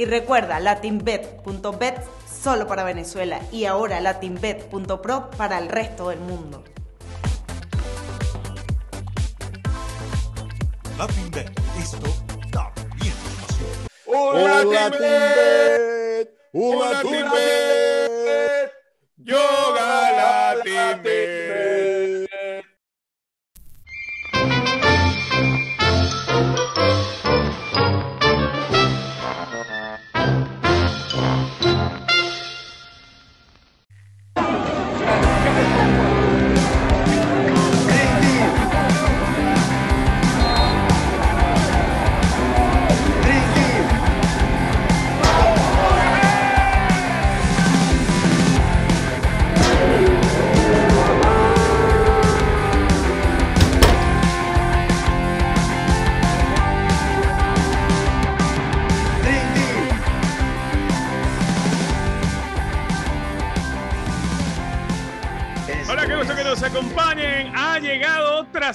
Y recuerda, latinbet.bet solo para Venezuela y ahora latinbet.pro para el resto del mundo. Latinbet, esto también Hola Latinbet! hola Latinbet! ¡Yoga Latinbet!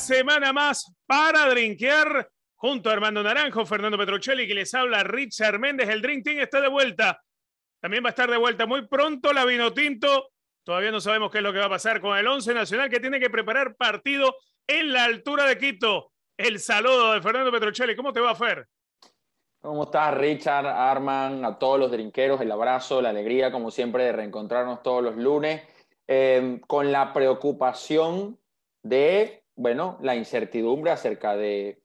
semana más para drinkear junto a Armando Naranjo, Fernando Petrocelli, que les habla Richard Méndez. El Drink Team está de vuelta. También va a estar de vuelta muy pronto la vino tinto, Todavía no sabemos qué es lo que va a pasar con el 11 Nacional, que tiene que preparar partido en la altura de Quito. El saludo de Fernando Petrocelli. ¿Cómo te va, Fer? ¿Cómo estás, Richard, Arman, a todos los drinqueros? El abrazo, la alegría, como siempre, de reencontrarnos todos los lunes. Eh, con la preocupación de bueno, la incertidumbre acerca del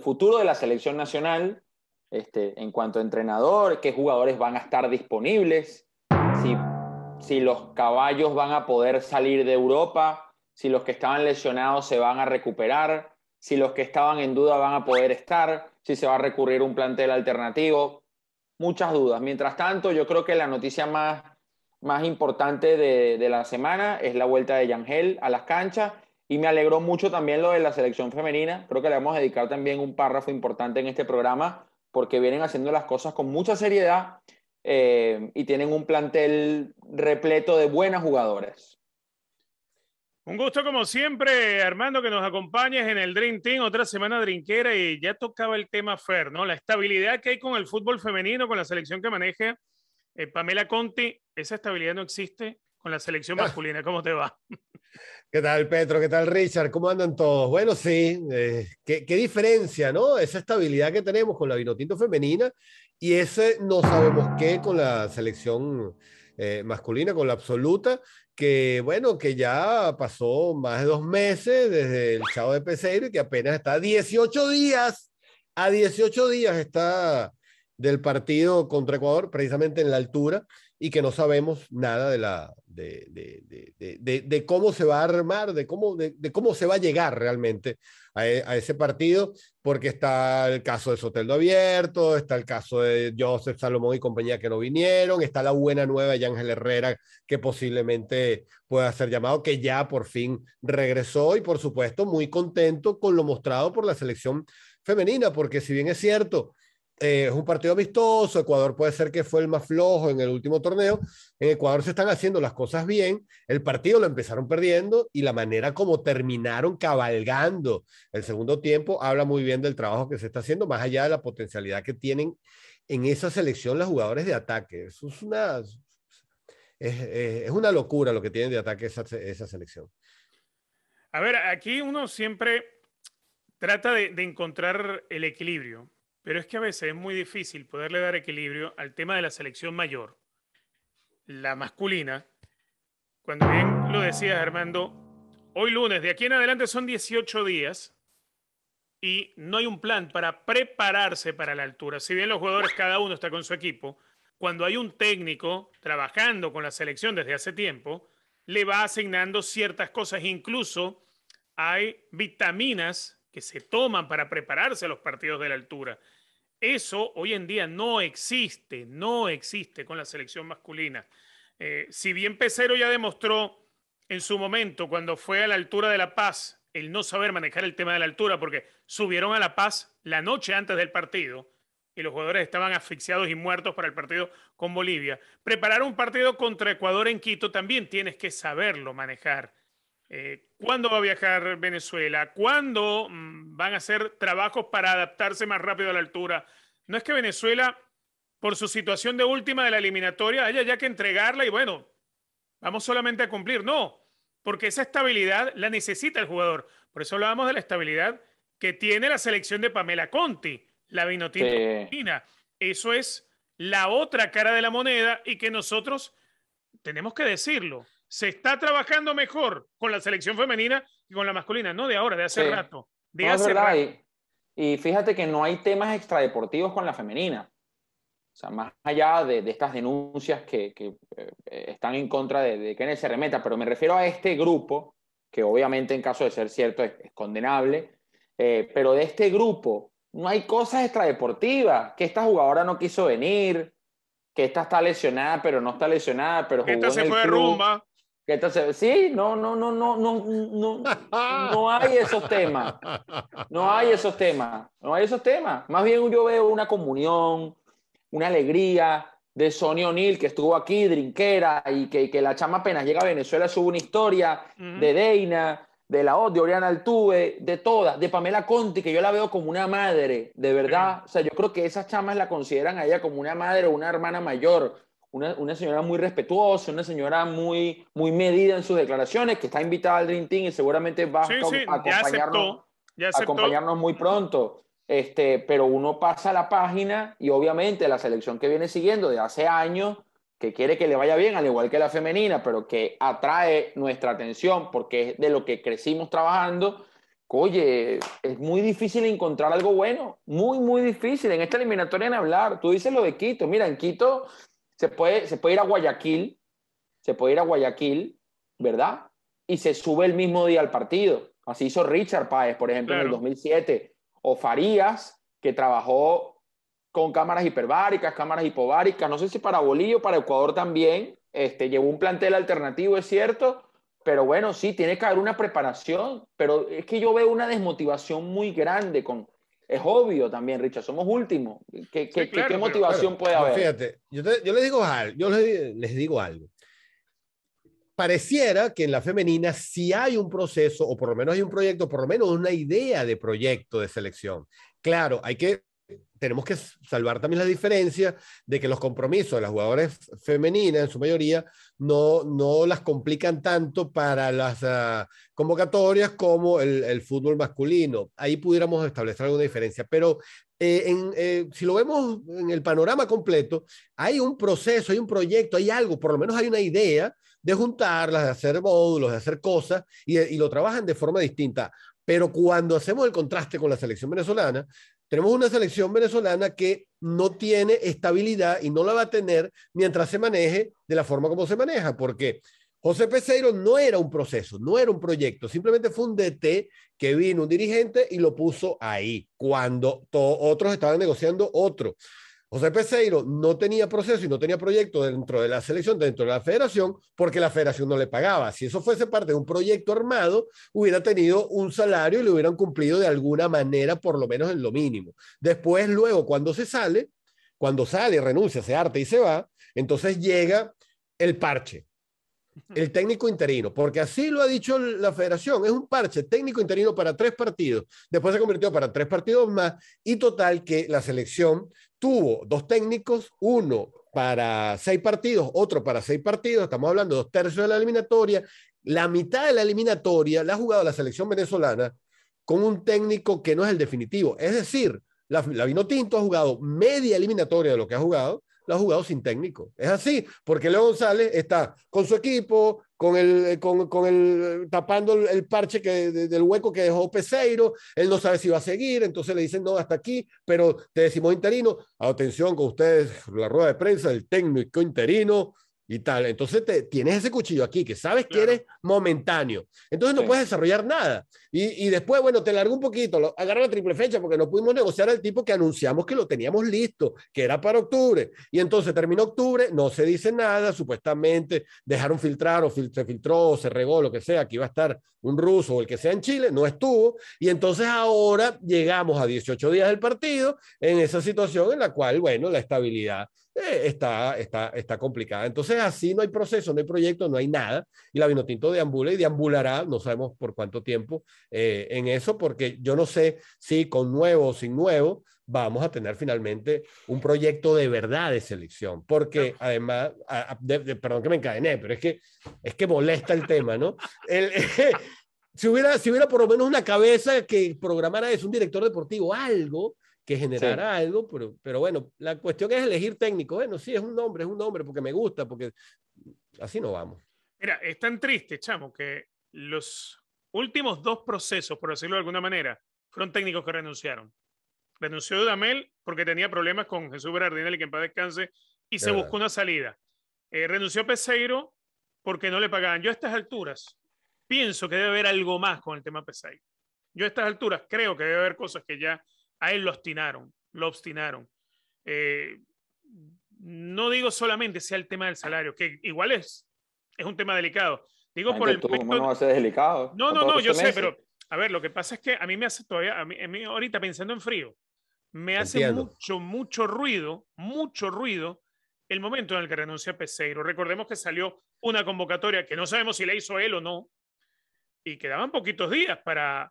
futuro de la selección nacional este, en cuanto a entrenador, qué jugadores van a estar disponibles, si, los caballos van a poder salir de Europa, si los que estaban lesionados se van a recuperar, si los que estaban en duda van a poder estar, si se va a recurrir un plantel alternativo. Muchas dudas. Mientras tanto, yo creo que la noticia más, importante de, de la semana es la vuelta de Yangel a las canchas y me alegró mucho también lo de la selección femenina. Creo que le vamos a dedicar también un párrafo importante en este programa porque vienen haciendo las cosas con mucha seriedad eh, y tienen un plantel repleto de buenas jugadoras. Un gusto como siempre, Armando, que nos acompañes en el Dream Team, otra semana drinkera y ya tocaba el tema Fer, ¿no? La estabilidad que hay con el fútbol femenino, con la selección que maneja eh, Pamela Conti, esa estabilidad no existe con la selección ah. masculina. ¿Cómo te va? ¿Qué tal, Petro? ¿Qué tal, Richard? ¿Cómo andan todos? Bueno, sí, eh, qué, diferencia, ¿no? Esa estabilidad que tenemos con la vinotinto femenina y ese no sabemos qué con la selección eh, masculina, con la absoluta, que bueno, que ya pasó más de dos meses desde el Chavo de Peseiro y que apenas está 18 días, a 18 días está del partido contra Ecuador, precisamente en la altura y que no sabemos nada de, la, de, cómo se va a armar, de cómo, de, cómo se va a llegar realmente a, e, a, ese partido, porque está el caso de Soteldo abierto, está el caso de Joseph Salomón y compañía que no vinieron, está la buena nueva de Ángel Herrera que posiblemente pueda ser llamado, que ya por fin regresó y por supuesto muy contento con lo mostrado por la selección femenina, porque si bien es cierto, eh, es un partido amistoso, Ecuador puede ser que fue el más flojo en el último torneo, en Ecuador se están haciendo las cosas bien, el partido lo empezaron perdiendo y la manera como terminaron cabalgando el segundo tiempo habla muy bien del trabajo que se está haciendo, más allá de la potencialidad que tienen en esa selección los jugadores de ataque. es una, locura lo que tienen de ataque esa, esa selección. A ver, aquí uno siempre trata de encontrar el equilibrio pero es que a veces es muy difícil poderle dar equilibrio al tema de la selección mayor, la masculina. Cuando bien lo decías, Armando, hoy lunes, de aquí en adelante son 18 días y no hay un plan para prepararse para la altura. Si bien los jugadores, cada uno está con su equipo, cuando hay un técnico trabajando con la selección desde hace tiempo, le va asignando ciertas cosas. Incluso hay vitaminas que se toman para prepararse a los partidos de la altura. Eso hoy en día no existe, no existe con la selección masculina. Eh, si bien Pecero ya demostró en su momento, cuando fue a la altura de La Paz, el no saber manejar el tema de la altura, porque subieron a La Paz la noche antes del partido y los jugadores estaban asfixiados y muertos para el partido con Bolivia. Preparar un partido contra Ecuador en Quito también tienes que saberlo manejar eh, ¿Cuándo va a viajar Venezuela? ¿Cuándo mm, van a hacer trabajos para adaptarse más rápido a la altura? No es que Venezuela, por su situación de última de la eliminatoria, haya ya que entregarla y bueno, vamos solamente a cumplir. No, porque esa estabilidad la necesita el jugador. Por eso hablábamos de la estabilidad que tiene la selección de Pamela Conti, la vino china Eso es la otra cara de la moneda y que nosotros tenemos que decirlo se está trabajando mejor con la selección femenina y con la masculina, no de ahora, de hace rato. De Y, fíjate que no hay temas extradeportivos con la femenina. O sea, más allá de, estas denuncias que, eh, están en contra de, que en él se remeta, pero me refiero a este grupo, que obviamente en caso de ser cierto es, condenable, eh, pero de este grupo no hay cosas extradeportivas, que esta jugadora no quiso venir, que esta está lesionada, pero no está lesionada, pero jugó esta se fue de rumba. Entonces, sí, no, no, no, no, no, no, no hay esos temas. No hay esos temas. No hay esos temas. Más bien yo veo una comunión, una alegría de Sonia O'Neill que estuvo aquí, drinkera, y que, que, la chama apenas llega a Venezuela, sube una historia de Deina, de la O, de Oriana Altuve, de todas, de Pamela Conti, que yo la veo como una madre, de verdad. O sea, yo creo que esas chamas la consideran a ella como una madre o una hermana mayor una, una, señora muy respetuosa, una señora muy, muy medida en sus declaraciones, que está invitada al Dream Team y seguramente va a, acompañarnos, ya acompañarnos muy pronto. Este, pero uno pasa la página y obviamente la selección que viene siguiendo de hace años, que quiere que le vaya bien, al igual que la femenina, pero que atrae nuestra atención porque es de lo que crecimos trabajando. Oye, es muy difícil encontrar algo bueno, muy, muy difícil. En esta eliminatoria en hablar, tú dices lo de Quito, mira, en Quito se puede, se puede ir a Guayaquil, se puede ir a Guayaquil, ¿verdad? Y se sube el mismo día al partido. Así hizo Richard Páez, por ejemplo, en el 2007. O Farías, que trabajó con cámaras hiperbáricas, cámaras hipobáricas, no sé si para Bolivia o para Ecuador también. Este, llevó un plantel alternativo, es cierto, pero bueno, sí, tiene que haber una preparación, pero es que yo veo una desmotivación muy grande con, es obvio también, Richard, somos últimos. ¿Qué, qué, motivación puede haber? Fíjate, yo, digo yo les digo algo. Pareciera que en la femenina si hay un proceso, o por lo menos hay un proyecto, por lo menos una idea de proyecto de selección. Claro, hay que tenemos que salvar también la diferencia de que los compromisos de las jugadoras femeninas, en su mayoría, no, no las complican tanto para las ah, convocatorias como el, fútbol masculino. Ahí pudiéramos establecer alguna diferencia. Pero eh, eh, si lo vemos en el panorama completo, hay un proceso, hay un proyecto, hay algo, por lo menos hay una idea de juntarlas, de hacer módulos, de hacer cosas, y, y lo trabajan de forma distinta. Pero cuando hacemos el contraste con la selección venezolana, tenemos una selección venezolana que no tiene estabilidad y no la va a tener mientras se maneje de la forma como se maneja, porque José Peseiro no era un proceso, no era un proyecto, simplemente fue un DT que vino un dirigente y lo puso ahí, cuando todos otros estaban negociando otro. José Peseiro no tenía proceso y no tenía proyecto dentro de la selección, dentro de la federación, porque la federación no le pagaba. Si eso fuese parte de un proyecto armado, hubiera tenido un salario y le hubieran cumplido de alguna manera, por lo menos en lo mínimo. Después, luego, cuando se sale, cuando sale, renuncia, se arte y se va, entonces llega el parche el técnico interino, porque así lo ha dicho la federación, es un parche técnico interino para tres partidos, después se convirtió para tres partidos más y total que la selección tuvo dos técnicos, uno para seis partidos, otro para seis partidos, estamos hablando de dos tercios de la eliminatoria, la mitad de la eliminatoria la ha jugado la selección venezolana con un técnico que no es el definitivo, es decir, la, la Vinotinto ha jugado media eliminatoria de lo que ha jugado lo ha jugado sin técnico. Es así, porque Leo González está con su equipo, con el, eh, con, el tapando el, parche que, del hueco que dejó Peseiro, él no sabe si va a seguir, entonces le dicen no, hasta aquí, pero te decimos interino, atención con ustedes, la rueda de prensa, del técnico interino y tal. Entonces te, tienes ese cuchillo aquí que sabes que eres momentáneo. Entonces no puedes desarrollar nada. Y, y, después, bueno, te largo un poquito, lo, agarra la triple fecha porque no pudimos negociar al tipo que anunciamos que lo teníamos listo, que era para octubre. Y entonces terminó octubre, no se dice nada, supuestamente dejaron filtrar o se filtró o se regó, lo que sea, que iba a estar un ruso o el que sea en Chile, no estuvo. Y entonces ahora llegamos a 18 días del partido en esa situación en la cual, bueno, la estabilidad eh, está, está, está complicada. Entonces, así no hay proceso, no hay proyecto, no hay nada. Y la Vinotinto deambula y deambulará, no sabemos por cuánto tiempo, eh, en eso, porque yo no sé si con nuevo o sin nuevo vamos a tener finalmente un proyecto de verdad de selección, porque además, perdón que me encadené, pero es que, es que molesta el tema, ¿no? El, si, hubiera, si hubiera por lo menos una cabeza que programara es un director deportivo, algo, que generará algo, pero, pero bueno, la cuestión es elegir técnico. Bueno, sí, es un nombre, es un nombre porque me gusta, porque así no vamos. Mira, es tan triste, chamo, que los últimos dos procesos, por decirlo de alguna manera, fueron técnicos que renunciaron. Renunció Dudamel porque tenía problemas con Jesús Berardinelli, que en paz descanse, y se buscó una salida. Eh, renunció Peseiro porque no le pagaban. Yo a estas alturas pienso que debe haber algo más con el tema Peseiro. Yo a estas alturas creo que debe haber cosas que ya a él lo obstinaron, lo obstinaron. Eh, no digo solamente sea el tema del salario, que igual es, es un tema delicado. Digo por el no va a delicado? No, no, yo sé, pero a ver, lo que pasa es que a mí me hace todavía, a mí, ahorita pensando en frío, me hace mucho, mucho ruido, mucho ruido el momento en el que renuncia Peseiro. Recordemos que salió una convocatoria que no sabemos si la hizo él o no, y quedaban poquitos días para,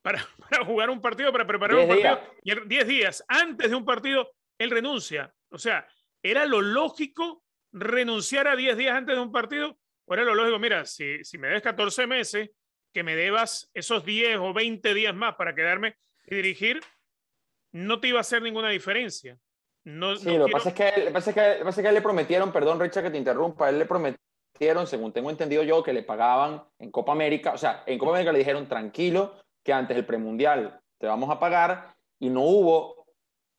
para, jugar un partido, para preparar un partido. Y 10 días antes de un partido, él renuncia. O sea, ¿era lo lógico renunciar a 10 días antes de un partido? ¿O era lo lógico, mira, si, me debes 14 meses, que me debas esos 10 o 20 días más para quedarme y dirigir, no te iba a hacer ninguna diferencia. No, sí, lo, que, pasa que, le prometieron, perdón Richard que te interrumpa, él le prometieron, según tengo entendido yo, que le pagaban en Copa América, o sea, en Copa América le dijeron tranquilo, antes del premundial te vamos a pagar y no hubo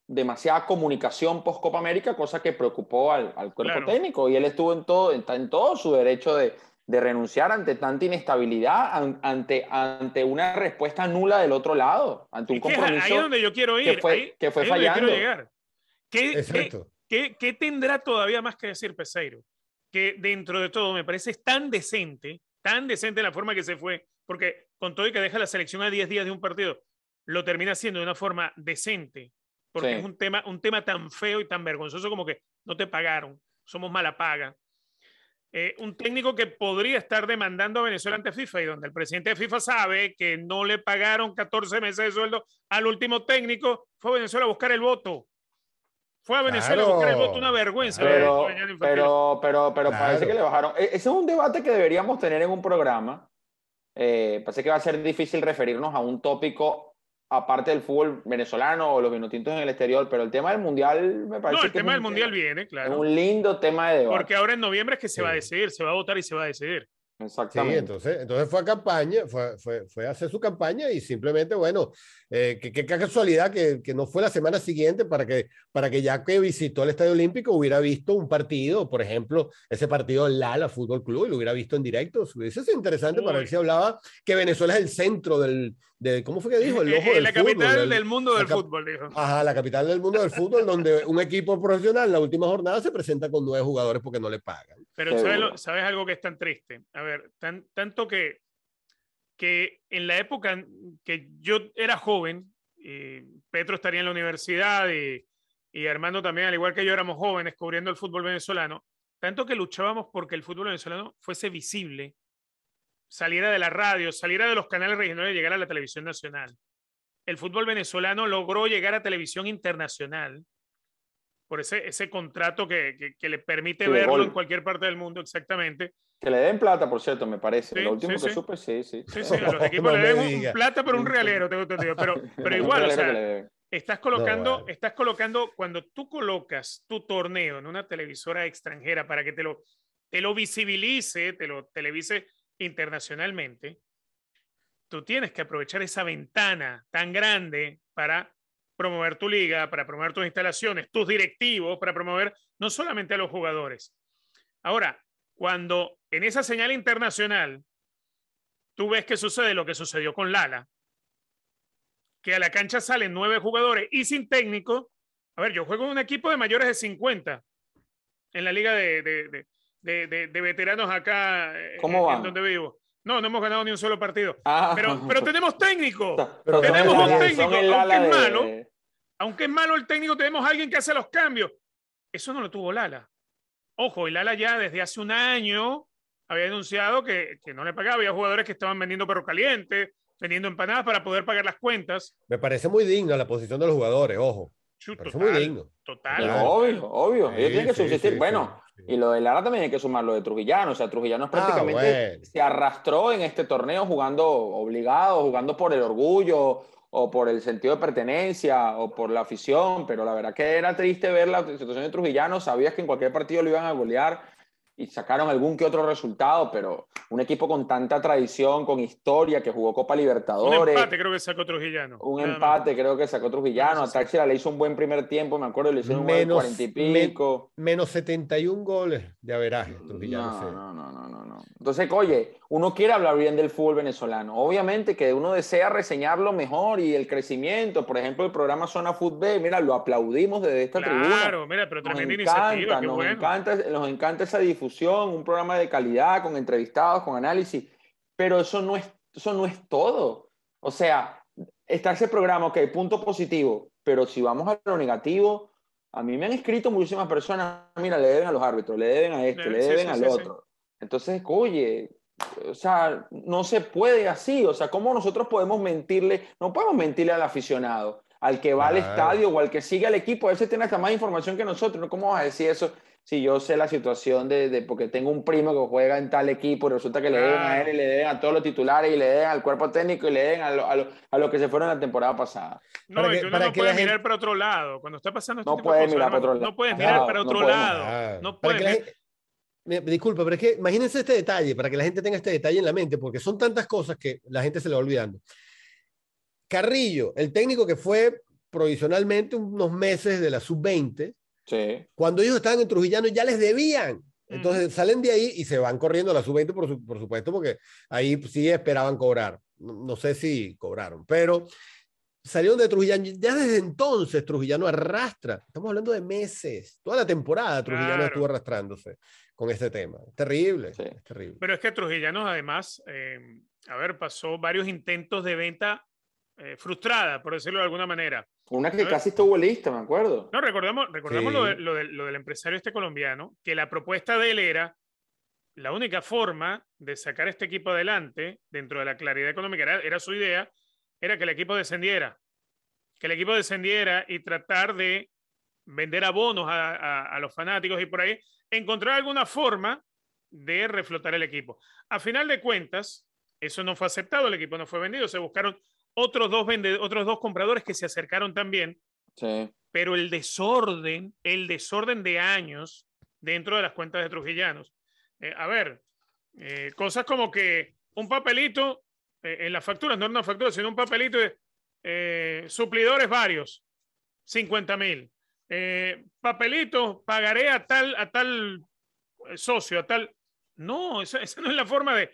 demasiada comunicación post Copa América, cosa que preocupó al, cuerpo técnico y él estuvo en todo, está en todo su derecho de, renunciar ante tanta inestabilidad, ante, ante una respuesta nula del otro lado, ante un compromiso. Que ahí donde yo quiero ir, que fue, ahí, que fallando. qué tendrá todavía más que decir Peseiro? Que dentro de todo me parece tan decente, tan decente la forma que se fue, porque con todo y que deja la selección a 10 días de un partido, lo termina haciendo de una forma decente, porque es un tema, un tema tan feo y tan vergonzoso como que no te pagaron, somos mala paga. Eh, un técnico que podría estar demandando a Venezuela ante FIFA y donde el presidente de FIFA sabe que no le pagaron 14 meses de sueldo al último técnico, fue a Venezuela a buscar el voto. Fue a Venezuela a buscar el voto, una vergüenza. Pero, pero, pero, parece que le bajaron. E, ese es un debate que deberíamos tener en un programa eh, parece que va a ser difícil referirnos a un tópico aparte del fútbol venezolano o los vinotintos en el exterior, pero el tema del mundial me parece. No, el tema del mundial viene, claro. un lindo tema de debate. Porque ahora en noviembre es que se va a decidir, se va a votar y se va a decidir. Exactamente. entonces, entonces fue a campaña, fue, fue, fue a hacer su campaña y simplemente, bueno, eh, qué casualidad que, que, no fue la semana siguiente para que, para que ya que visitó el Estadio Olímpico hubiera visto un partido, por ejemplo, ese partido Lala Fútbol Club, y lo hubiera visto en directo. Eso es interesante para ver si hablaba que Venezuela es el centro del, de ¿cómo fue que dijo? El ojo del la capital del mundo del fútbol, dijo. Ajá, la capital del mundo del fútbol, donde un equipo profesional en la última jornada se presenta con nueve jugadores porque no le pagan. Pero ¿sabes, algo que es tan triste? A ver, tan, tanto que, que en la época que yo era joven, y Petro estaría en la universidad y, y Armando también, al igual que yo, éramos jóvenes cubriendo el fútbol venezolano, tanto que luchábamos porque el fútbol venezolano fuese visible saliera de la radio, saliera de los canales regionales y llegara a la televisión nacional. El fútbol venezolano logró llegar a televisión internacional por ese, ese contrato que, le permite verlo en cualquier parte del mundo, exactamente. Que le den plata, por cierto, me parece. Lo último que supe, sí, sí. Sí, sí, los equipos le den plata por un realero, tengo entendido. Pero, pero igual, o sea, estás colocando, estás colocando, cuando tú colocas tu torneo en una televisora extranjera para que te lo, te lo visibilice, te lo televise internacionalmente, tú tienes que aprovechar esa ventana tan grande para promover tu liga, para promover tus instalaciones, tus directivos, para promover no solamente a los jugadores. Ahora, cuando en esa señal internacional tú ves que sucede lo que sucedió con Lala, que a la cancha salen nueve jugadores y sin técnico, a ver, yo juego en un equipo de mayores de 50 en la liga de, de de, veteranos acá eh, en donde vivo. No, no hemos ganado ni un solo partido. Ah. Pero, pero tenemos técnico. tenemos un técnico, aunque es malo. Aunque es malo el técnico, tenemos alguien que hace los cambios. Eso no lo tuvo Lala. Ojo, y Lala ya desde hace un año había denunciado que, que no le pagaba. Había jugadores que estaban vendiendo perro caliente, vendiendo empanadas para poder pagar las cuentas. Me parece muy digna la posición de los jugadores, ojo. Chuto, Pero muy lindo. Total. Obvio, obvio. Ellos tienen que subsistir. bueno, y lo de Lara también hay que sumar lo de Trujillano. O sea, Trujillano ah, prácticamente se arrastró en este torneo jugando obligado, jugando por el orgullo o por el sentido de pertenencia o por la afición. Pero la verdad que era triste ver la situación de Trujillano. Sabías que en cualquier partido lo iban a golear y sacaron algún que otro resultado, pero un equipo con tanta tradición, con historia, que jugó Copa Libertadores. Un empate creo que sacó Trujillano. Un empate creo que sacó Trujillano. A Táchira le hizo un buen primer tiempo, me acuerdo, le hizo un buen 40 y pico. menos 71 goles de averaje, Trujillano. No, no, no, no, no, Entonces, oye, uno quiere hablar bien del fútbol venezolano. Obviamente que uno desea reseñarlo mejor y el crecimiento. Por ejemplo, el programa Zona Fútbol, mira, lo aplaudimos desde esta tribuna. Claro, mira, pero tremenda nos encanta, iniciativa, nos, encanta, esa difusión, un programa de calidad, con entrevistados, con análisis. Pero eso no es, eso no es todo. O sea, está ese programa, ok, punto positivo. Pero si vamos a lo negativo, a mí me han escrito muchísimas personas, mira, le deben a los árbitros, le deben a este, le deben, al otro. Entonces, oye, o sea, no se puede así. O sea, ¿cómo nosotros podemos mentirle? No podemos mentirle al aficionado, al que va al estadio o al que sigue al equipo. Ese tiene hasta más información que nosotros. ¿Cómo vas a decir eso? Si yo sé la situación de, porque tengo un primo que juega en tal equipo y resulta que le den a él y le den a todos los titulares y le den al cuerpo técnico y le den a, los que se fueron la temporada pasada. No, para que, no, mirar para otro lado. Cuando está pasando este no tipo mirar para otro lado. No puedes mirar para otro lado. No puedes me, disculpa, pero es que imagínense este detalle, para que la gente tenga este detalle en la mente, porque son tantas cosas que la gente se le va olvidando. Carrillo, el técnico que fue provisionalmente unos meses de la sub-20, cuando ellos estaban en Trujillano ya les debían. Entonces salen de ahí y se van corriendo a la sub-20, por, supuesto, porque ahí sí esperaban cobrar. no sé si cobraron, pero salieron de Trujillano. Ya desde entonces Trujillano arrastra. Estamos hablando de meses. Toda la temporada Trujillano estuvo arrastrándose con este tema. Terrible, terrible. Pero es que Trujillano además, eh, a ver, pasó varios intentos de venta eh, frustrada, por decirlo de alguna manera. Una que casi estuvo lista, me acuerdo. No, recordamos, recordamos lo, del empresario este colombiano, que la propuesta de él era la única forma de sacar este equipo adelante dentro de la claridad económica, era, era su idea, era que el equipo descendiera que el equipo descendiera y tratar de vender abonos a, a, a los fanáticos y por ahí, encontrar alguna forma de reflotar el equipo. A final de cuentas, eso no fue aceptado, el equipo no fue vendido, se buscaron otros dos, otros dos compradores que se acercaron también, pero el desorden, el desorden de años dentro de las cuentas de Trujillanos. Eh, a ver, eh, cosas como que un papelito eh, en las facturas, no en una factura, sino un papelito de eh, suplidores varios, 50 mil. Eh, papelitos, pagaré a tal, a tal eh, socio, a tal. No, esa, no es la forma de.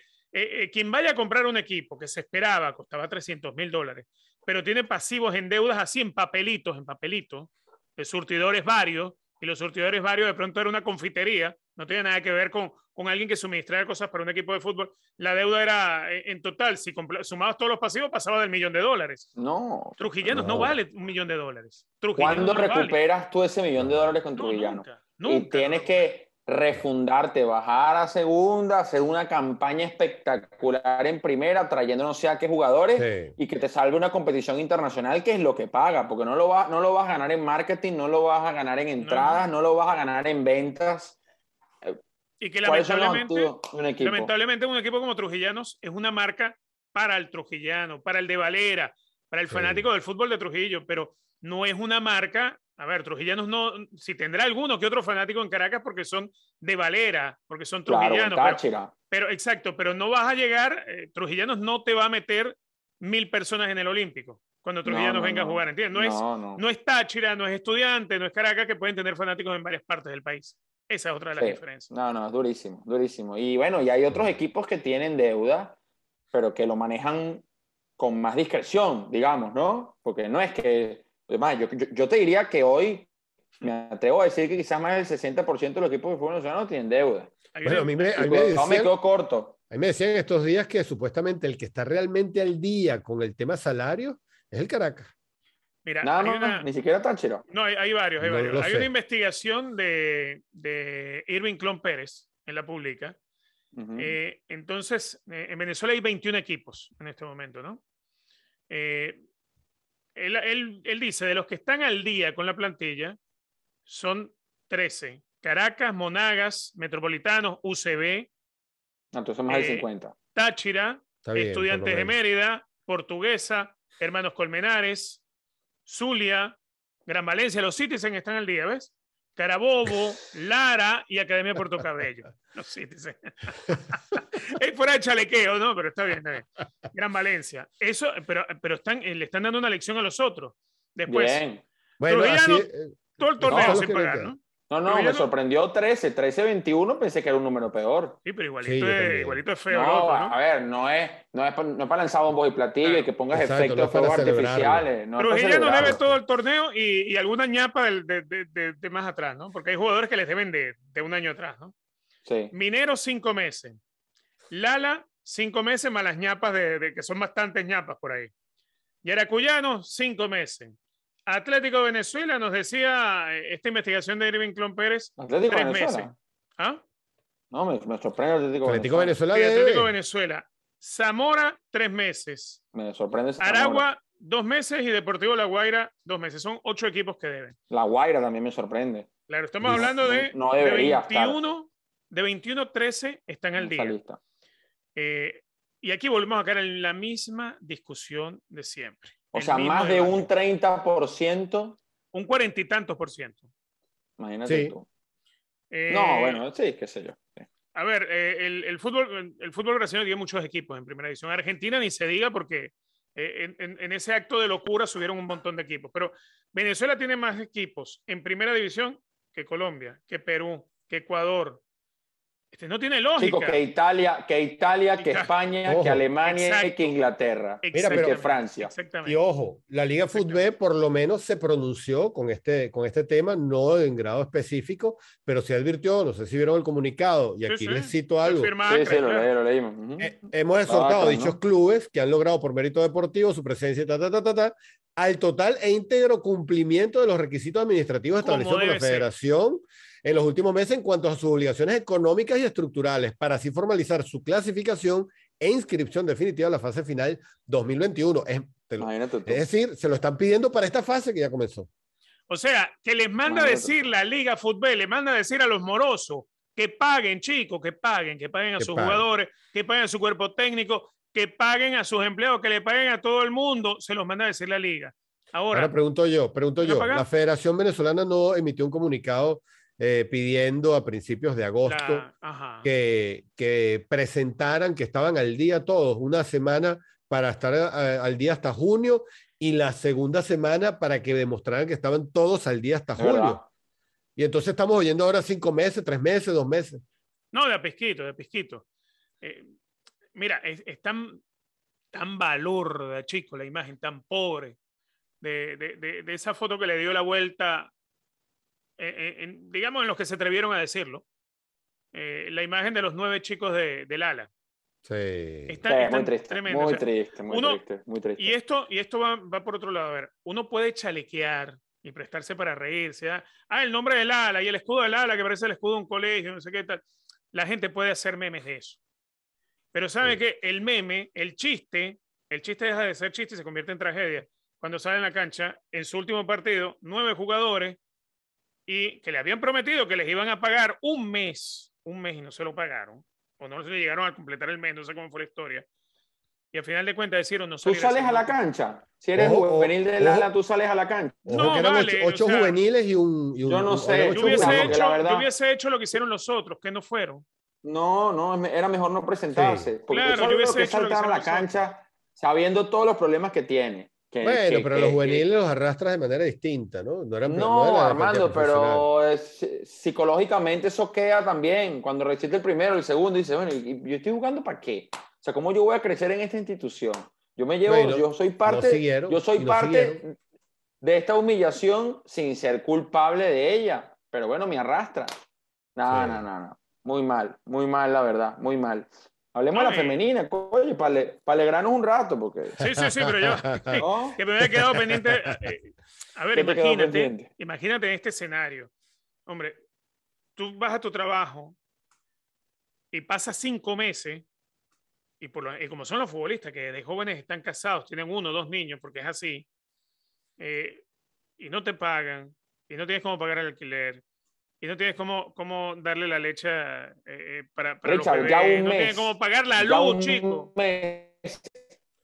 quien vaya a comprar un equipo que se esperaba, costaba 300 mil dólares, pero tiene pasivos en deudas así en papelitos, en papelitos, de surtidores varios, y los surtidores varios de pronto era una confitería no tiene nada que ver con, alguien que suministraba cosas para un equipo de fútbol. La deuda era eh, en total, si sumabas todos los pasivos, pasaba del millón de dólares. No. Trujillanos no, vale un millón de dólares. ¿Cuándo recuperas tú ese millón de dólares con Trujillanos? y tienes que refundarte, bajar a segunda, hacer una campaña espectacular en primera, trayendo no sé a qué jugadores y que te salve una competición internacional que es lo que paga, porque no lo, va, no lo vas a ganar en marketing, no lo vas a ganar en entradas, no lo vas a ganar en ventas. Y que lamentablemente, un, equipo? lamentablemente un equipo como Trujillanos es una marca para el trujillano, para el de Valera, para el fanático del fútbol de Trujillo, pero no es una marca. A ver, Trujillanos no, si tendrá alguno que otro fanático en Caracas porque son de Valera, porque son trujillanos. pero, exacto, pero no vas a llegar, eh, Trujillanos no te va a meter mil personas en el Olímpico cuando Trujillanos venga a jugar, ¿entiendes? No, es, no. es Táchira, no es estudiante, no es Caracas que pueden tener fanáticos en varias partes del país. Esa es otra de las diferencias. No, no, es durísimo, durísimo. Y bueno, y hay otros equipos que tienen deuda, pero que lo manejan con más discreción, digamos, ¿no? Porque no es que, además, pues, yo, yo, te diría que hoy me atrevo a decir que quizás más del 60% de los equipos de fútbol no tienen deuda. Bueno, a mí me, a mí me decían, corto. A mí me decían estos días que supuestamente el que está realmente al día con el tema salario es el Caracas. Mira, no, ni siquiera Táchira. No, hay, varios, hay varios. Hay una investigación de, Irving Clon Pérez en la pública. Eh, entonces, eh, en Venezuela hay 21 equipos en este momento, ¿no? Eh, él, dice, de los que están al día con la plantilla, son 13. Caracas, Monagas, Metropolitanos, UCB. Entonces 50. Táchira, Estudiantes de Mérida, Portuguesa, Hermanos Colmenares, Zulia, Gran Valencia, los Citizen están al día, ¿ves? Carabobo, Lara y Academia Puerto Cabello. Los Citizen. es fuera de chalequeo, ¿no? Pero está bien, está Gran Valencia. Eso, pero, pero están, eh, le están dando una lección a los otros. Después. Bien. Bueno, eh, todo el torneo sin se ¿no? No, no, me sorprendió 13. 13-21 pensé que era un número peor. Sí, pero igualito, es, igualito feo. No, ¿no? a ver, no es, no es, no para lanzar bombos y platillos y que pongas efectos artificiales. pero ya no debe todo el torneo y, y alguna ñapa de, de, de, más atrás, ¿no? Porque hay jugadores que les deben de, un año atrás, ¿no? Sí. Minero, cinco meses. Lala, cinco meses más las ñapas, de, que son bastantes ñapas por ahí. Yaracuyano, cinco meses. Atlético Venezuela nos decía eh, esta investigación de Irving Clon Pérez. Atlético tres Venezuela. meses. ¿Ah? No, me, sorprende Atlético, Atlético Venezuela. Atlético Venezuela. Zamora, tres meses. Me sorprende. Aragua, dos meses y Deportivo La Guaira, dos meses. Son ocho equipos que deben. La Guaira también me sorprende. Claro, estamos hablando de, de 21, 13 están al día. Eh, y aquí volvemos a caer en la misma discusión de siempre. O sea, más de un 30%. Un cuarenta y tantos por ciento. Imagínate tú. Eh, no, bueno, sí, qué sé yo. A ver, eh, el, fútbol, el fútbol brasileño tiene muchos equipos en primera división. Argentina ni se diga porque eh, en, en, ese acto de locura subieron un montón de equipos. Pero Venezuela tiene más equipos en primera división que Colombia, que Perú, que Ecuador, este, no tiene lógica. que Italia, que Italia, que España, que Alemania, que Inglaterra, Mira, pero, que Francia. Y ojo, la Liga Fútbol por lo menos se pronunció con este, con este tema, no en grado específico, pero se advirtió, no sé si vieron el comunicado, y aquí les cito algo. sí, lo leímos. Eh, hemos exhortado dichos clubes que han logrado por mérito deportivo su presencia, ta, ta, ta, al total e íntegro cumplimiento de los requisitos administrativos establecidos por la federación en los últimos meses en cuanto a sus obligaciones económicas y estructurales para así formalizar su clasificación e inscripción definitiva a la fase final 2021. Es, decir, se lo están pidiendo para esta fase que ya comenzó. O sea, que les manda a decir la Liga Fútbol, le manda a decir a los morosos que paguen, chicos, que paguen, que paguen a sus jugadores, que paguen a su cuerpo técnico, que paguen a sus empleados, que le paguen a todo el mundo, se los manda a decir la Liga. Ahora, pregunto yo, pregunto yo, la Federación Venezolana no emitió un comunicado eh, pidiendo a principios de agosto que, presentaran, que estaban al día todos, una semana para estar eh, al día hasta junio y la segunda semana para que demostraran que estaban todos al día hasta julio. Y entonces estamos oyendo ahora cinco meses, tres meses, dos meses. No, de a pesquito, de a pesquito. Eh, mira, es, tan, tan valor, chico, la imagen tan pobre de, de esa foto que le dio la vuelta eh, eh, digamos, en los que se atrevieron a decirlo, eh, la imagen de los nueve chicos de, del ala. Está, muy triste, Y esto, y esto va, por otro lado. A ver, uno puede chalequear y prestarse para reírse. ¿ah? ¿ah? el nombre del ala y el escudo del ala que parece el escudo de un colegio, no sé qué tal. La gente puede hacer memes de eso. Pero sabe que el meme, el chiste, el chiste deja de ser chiste y se convierte en tragedia. Cuando sale en la cancha, en su último partido, nueve jugadores y que le habían prometido que les iban a pagar un mes, un mes y no se lo pagaron, o no se llegaron a completar el mes, no sé cómo fue la historia. Y al final de cuentas decidieron no Tú sales a la cancha. Si eres juvenil de la, tú sales a la cancha. No, eran ocho, juveniles y un, Yo no sé. Yo hubiese, hecho, yo hubiese, hecho, lo que hicieron los otros, que no fueron. No, no, era mejor no presentarse. Porque claro, yo hubiese que hecho saltar a la cancha sabiendo todos los problemas que tiene bueno, pero los juveniles los arrastras de manera distinta, ¿no? No, Armando, pero es, psicológicamente eso queda también. Cuando recibe el primero, el segundo, dice, bueno, ¿yo estoy jugando para qué? O sea, ¿cómo yo voy a crecer en esta institución? Yo me llevo, yo soy parte, yo soy parte de esta humillación sin ser culpable de ella. Pero bueno, me arrastra. No, no, no, no. Muy mal, muy mal, la verdad, muy mal. Hablemos de la ah, femenina, para, alegrarnos un rato, porque... Sí, sí, sí, pero yo... Que me había quedado pendiente... Eh, a ver, imagínate, imagínate en este escenario. Hombre, tú vas a tu trabajo y pasas cinco meses, y, por y como son los futbolistas, que de jóvenes están casados, tienen uno o dos niños, porque es así, eh, y no te pagan, y no tienes cómo pagar el alquiler, y no tienes cómo, cómo darle la leche eh, eh, para, para ya no tienes cómo pagar la luz, chico.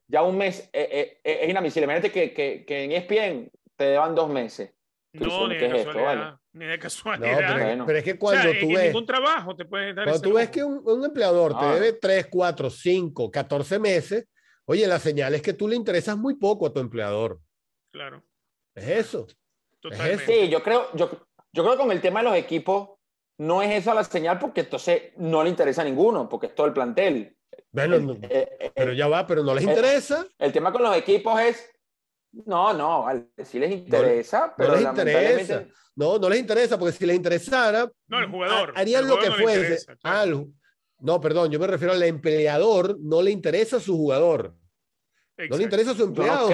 ya un mes eh, es inadmisible. Imagínate que, que, que en ESPN te deban dos meses. no, ni de, es ni de casualidad. No, pero, es que cuando tú ves. ningún trabajo te puede dar. Cuando tú ves que un, empleador te ah. debe tres, cuatro, cinco, catorce meses, oye, la señal es que tú le interesas muy poco a tu empleador. Claro. Es eso. Totalmente. Sí, yo creo, yo creo que con el tema de los equipos no es esa la señal porque entonces no le interesa a ninguno, porque es todo el plantel. Eh, eh, eh, pero ya va, pero no les interesa. El tema con los equipos es, no, no, si les interesa, pero no les interesa. No, no les interesa, porque si les interesara, no, el jugador, harían lo que fuese. no, perdón, yo me refiero al empleador, no le interesa a su jugador los No le interesa a su empleado.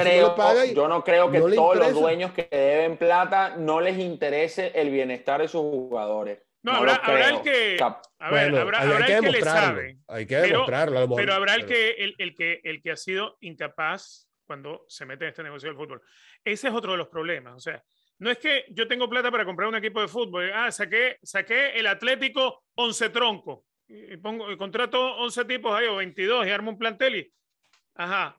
Yo no creo, que todos los dueños que deben plata no les interese el bienestar de sus jugadores. No, habrá, el que. A ver, habrá, el que le sabe. Hay que demostrarlo. Pero, habrá el, que, el, que, el que ha sido incapaz cuando se mete en este negocio del fútbol. Ese es otro de los problemas. O sea, no es que yo tengo plata para comprar un equipo de fútbol. Ah, saqué, saqué el Atlético 11 tronco. Y pongo, contrato 11 tipos ahí o 22 y armo un plantel y. Ajá,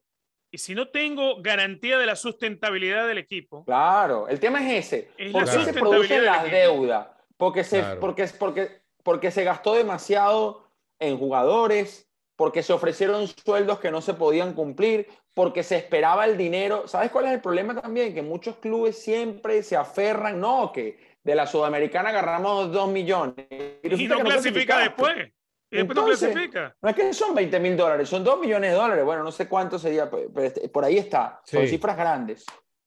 y si no tengo garantía de la sustentabilidad del equipo. Claro, el tema es ese. ¿Por qué se producen las deudas? Porque se, porque, porque, porque se gastó demasiado en jugadores, porque se ofrecieron sueldos que no se podían cumplir, porque se esperaba el dinero. ¿Sabes cuál es el problema también? Que muchos clubes siempre se aferran, no, que de la Sudamericana agarramos dos millones. Y, y no clasifica después. Entonces, no es que son 20 mil dólares, son 2 millones de dólares. Bueno, no sé cuánto sería, pero este, por ahí está. Son cifras grandes.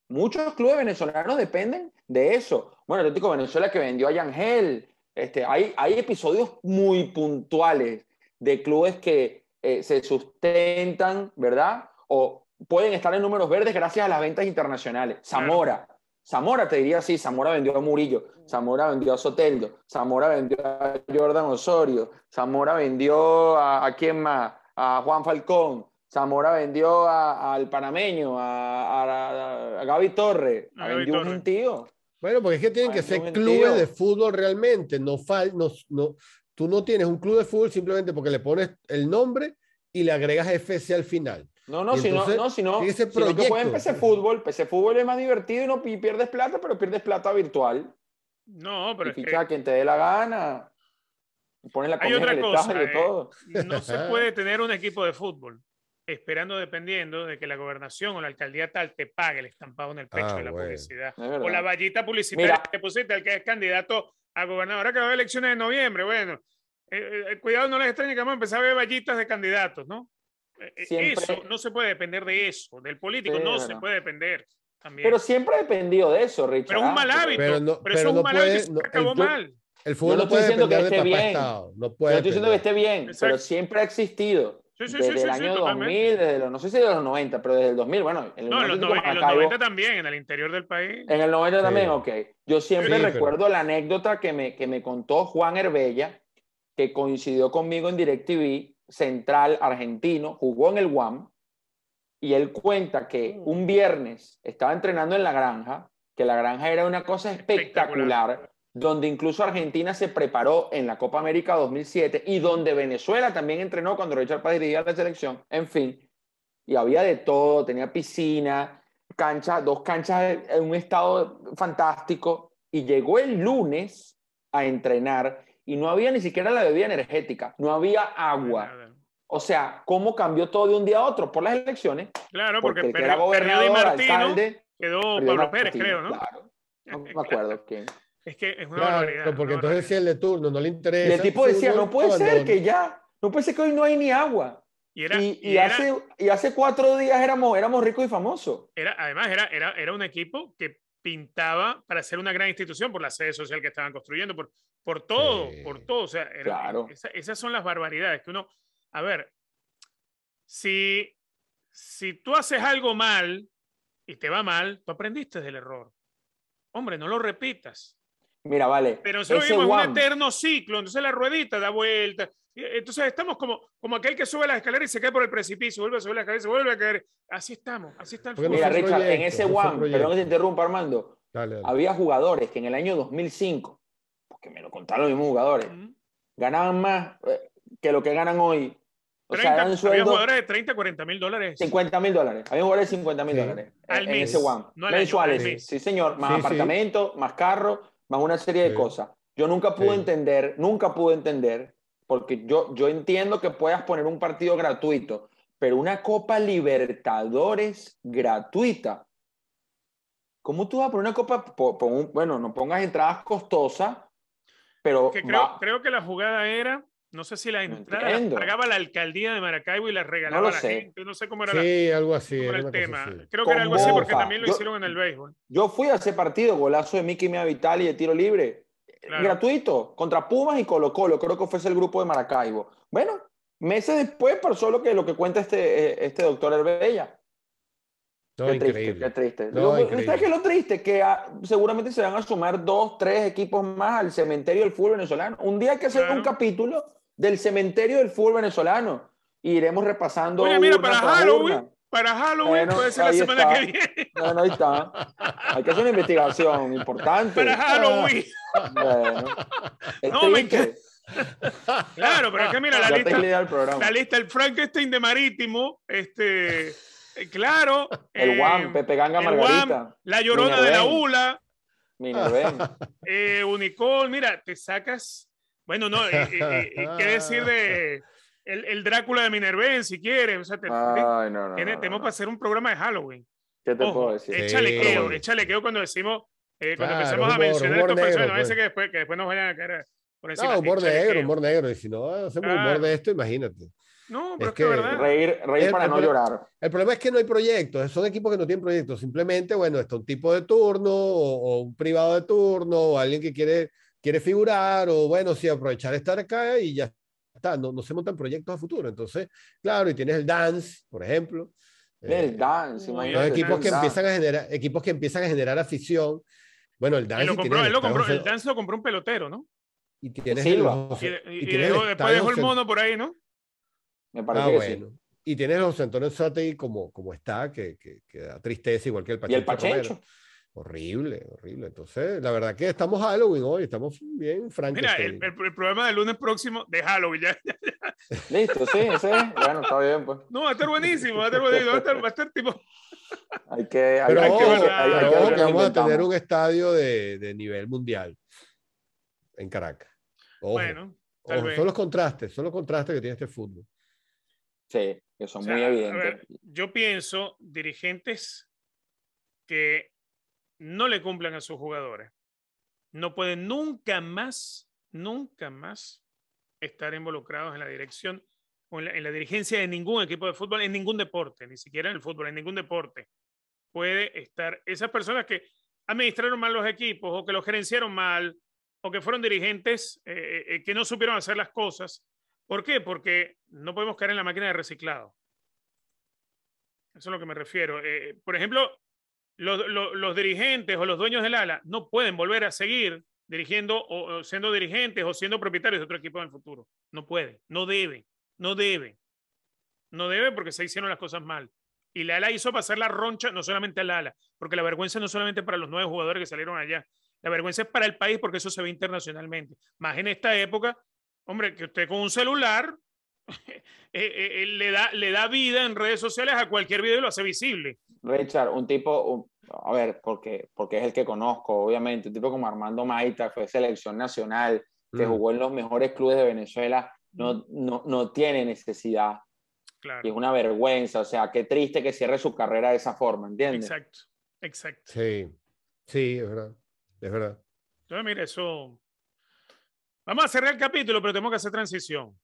Muchos clubes venezolanos dependen de eso. Bueno, el Atlético Venezuela que vendió a Yangel. Este, hay, hay episodios muy puntuales de clubes que eh, se sustentan, ¿verdad? O pueden estar en números verdes gracias a las ventas internacionales. Zamora, Zamora te diría así, Zamora vendió a Murillo, Zamora vendió a Soteldo, Zamora vendió a Jordan Osorio, Zamora vendió a, quién más, a Juan Falcón, Zamora vendió al panameño, a, Gaby Torre, vendió un tío Bueno, porque es que tienen que ser clubes de fútbol realmente, no, fal, no, no, tú no tienes un club de fútbol simplemente porque le pones el nombre y le agregas FC al final. No, no, si no, no, si no, ese sino que PC Fútbol, PC Fútbol es más divertido y, no, pierdes plata, pero pierdes plata virtual. No, pero y que... quien te dé la gana. la Hay otra cosa, ¿eh? no se puede tener un equipo de fútbol esperando dependiendo de que la gobernación o la alcaldía tal te pague el estampado en el pecho ah, de la publicidad o la vallita publicitaria que que pusiste al que es candidato a gobernador que va a elecciones de noviembre bueno eh, eh, cuidado no les extrañe que a empezar a ver vallitas de candidatos no eh, eso, no se puede depender de eso, del político no se puede depender. También. Pero siempre ha dependido de eso, Richard. Pero es un mal hábito. Pero, no, es un mal hábito acabó el, mal. El fútbol no, puede depender que esté de No puede estoy diciendo que esté bien, pero siempre ha existido. desde el año 2000, desde no sé si de los 90, pero desde el 2000, bueno. En no, los, 90 también, en el interior del país. En el 90 también, ok. Yo siempre recuerdo la anécdota que me, que me contó Juan Herbella, que coincidió conmigo en DirecTV, central argentino, jugó en el Guam y él cuenta que mm. un viernes estaba entrenando en la granja, que la granja era una cosa espectacular, donde incluso Argentina se preparó en la Copa América 2007 y donde Venezuela también entrenó cuando Richard Paz dirigía la selección, en fin, y había de todo, tenía piscina, cancha, dos canchas en un estado fantástico, y llegó el lunes a entrenar y no había ni siquiera la bebida energética, no había agua. O sea, ¿cómo cambió todo de un día a otro? Por las elecciones. Claro, porque, porque era gobernador, Di alcalde, quedó Pablo Pérez, creo, ¿no? Claro. No me acuerdo quién. Es que es una claro, Porque entonces decía el de turno, no le interesa. el tipo decía, no puede ser que ya, no puede ser que hoy no hay ni agua. Y, era, y, hace, y hace cuatro días éramos, éramos ricos y famosos. Era, además, era, era, era un equipo que pintaba para ser una gran institución por la sede social que estaban construyendo, por, por todo, por todo. O sea, esas son las barbaridades que uno, a ver, si, si tú haces algo mal y te va mal, tú aprendiste del error. Hombre, no lo repitas. Mira, vale. Pero eso un eterno ciclo, entonces la ruedita da vuelta, eh, entonces estamos como, como aquel que sube la escalera y se cae por el precipicio, vuelve a subir la escalera y se vuelve a caer. Así estamos, así está el fútbol. en ese WAM, perdón que te interrumpa, Armando, había jugadores que en el año 2005, porque me lo contaron los mismos jugadores, ganaban más eh, que lo que ganan hoy. O sea, había jugadores de 30, 40 mil dólares. 50 mil dólares. Había jugadores de 50 mil dólares. en ese WAM. Mensuales. Sí, señor. Más apartamentos apartamento, más carro, más una serie de cosas. Yo nunca pude entender, nunca pude entender porque yo, yo entiendo que puedas poner un partido gratuito, pero una Copa Libertadores gratuita. ¿Cómo tú vas por una Copa? bueno, no pongas entradas costosas, pero. creo, que la jugada era no sé si la entrada la pagaba la alcaldía de Maracaibo y la regalaba a la gente. No sé cómo era, sí, algo así, el tema. Creo que era algo así porque también lo yo, hicieron en el béisbol. Yo fui a ese partido, golazo de Mickey Mia Vital y de tiro libre gratuito contra Pumas y Colo Colo, creo que fue ese el grupo de Maracaibo. Bueno, meses después pasó lo que, lo que cuenta este, eh, este doctor Herbella. Todo qué triste, qué triste. lo, que lo triste? Que ah, seguramente se van a sumar dos, tres equipos más al cementerio del fútbol venezolano. Un día hay que hacer un capítulo del cementerio del fútbol venezolano. Y iremos repasando. para para Halloween puede ser la semana que viene. Bueno, ahí está. Hay que hacer una investigación importante. Para Halloween. Bueno, no, este me Claro, pero es que mira, la lista, la lista, el Frankenstein de Marítimo, este, eh, claro. El Juan, eh, Pepe Ganga Margarita. la Llorona de la Ula. Mira, Eh, Unicorn. mira, te sacas. Bueno, no, eh, qué decir de el, el Drácula de Minerven, si quieres. O sea, tenemos para hacer un programa de Halloween. ¿Qué te puedo decir? Échale queo échale cuando decimos, eh, cuando empezamos a mencionar estos personajes, no pues. que después, nos vayan a caer por encima. No, humor negro, humor negro. Y si no hacemos claro. humor de esto, imagínate. No, pero es, que, es verdad. Reír, reír para no llorar. El problema es que no hay proyectos, son equipos que no tienen proyectos. Simplemente, bueno, está un tipo de turno, o, un privado de turno, o alguien que quiere, quiere figurar, o bueno, si aprovechar estar acá y ya no, se montan proyectos a futuro. Entonces, claro, y tienes el dance, por ejemplo. Eh, el dance, imagínate. Los equipos que, empiezan a generar, equipos que empiezan a generar afición. Bueno, el dance. Lo compró, compró, el dance lo compró un pelotero, ¿no? Y tienes Silva. y, y, y, después dejó el mono por ahí, ¿no? Me ah, parece ah, que bueno. sí. Y tienes los Antonio Sati como, como está, que, que, que, da tristeza igual que el pachecho. Y el Horrible, horrible. Entonces, la verdad que estamos Halloween hoy, estamos bien Mira, el, el, del lunes próximo de Halloween. Ya, Listo, sí, sí. Bueno, está bien, pues. No, va a estar buenísimo, va a estar buenísimo, va a estar, va a estar tipo. Hay que, hay, pero, hay que, hay, pero, hay que, que vamos a tener un estadio de, de nivel mundial en Caracas. Ojo, bueno, tal ojo, vez. son los contrastes, son los contrastes que tiene este fútbol. Sí, que son o sea, muy evidentes. Ver, yo pienso, dirigentes que no le cumplan a sus jugadores, no pueden nunca más, nunca más estar involucrados en la dirección o en la, dirigencia de ningún equipo de fútbol, en ningún deporte, ni siquiera en el fútbol, en ningún deporte. Puede estar esas personas que administraron mal los equipos o que los gerenciaron mal o que fueron dirigentes eh, eh, eh, que no supieron hacer las cosas. ¿Por qué? Porque no podemos caer en la máquina de reciclado. Eso es a lo que me refiero. por ejemplo, los, dirigentes o los dueños del ala no pueden volver a seguir dirigiendo o, siendo dirigentes o siendo propietarios de otro equipo en el futuro. No puede, no debe no debe No debe porque se hicieron las cosas mal. Y la ala hizo pasar la roncha no solamente al ala, porque la vergüenza no solamente para los nueve jugadores que salieron allá, la vergüenza es para el país porque eso se ve internacionalmente. Más en esta época, hombre, que usted con un celular Eh, eh, le, da, le da vida en redes sociales a cualquier video y lo hace visible. Richard, un tipo, a ver, porque, porque es el que conozco, obviamente, un tipo como Armando Maita, fue selección nacional, que mm. jugó en los mejores clubes de Venezuela, no, mm. no, no tiene necesidad. Claro. es una vergüenza, o sea, qué triste que cierre su carrera de esa forma, ¿entiendes? Exacto, exacto. Sí, sí, es verdad, es verdad. Entonces, mire, eso... Vamos a cerrar el capítulo, pero tenemos que hacer transición.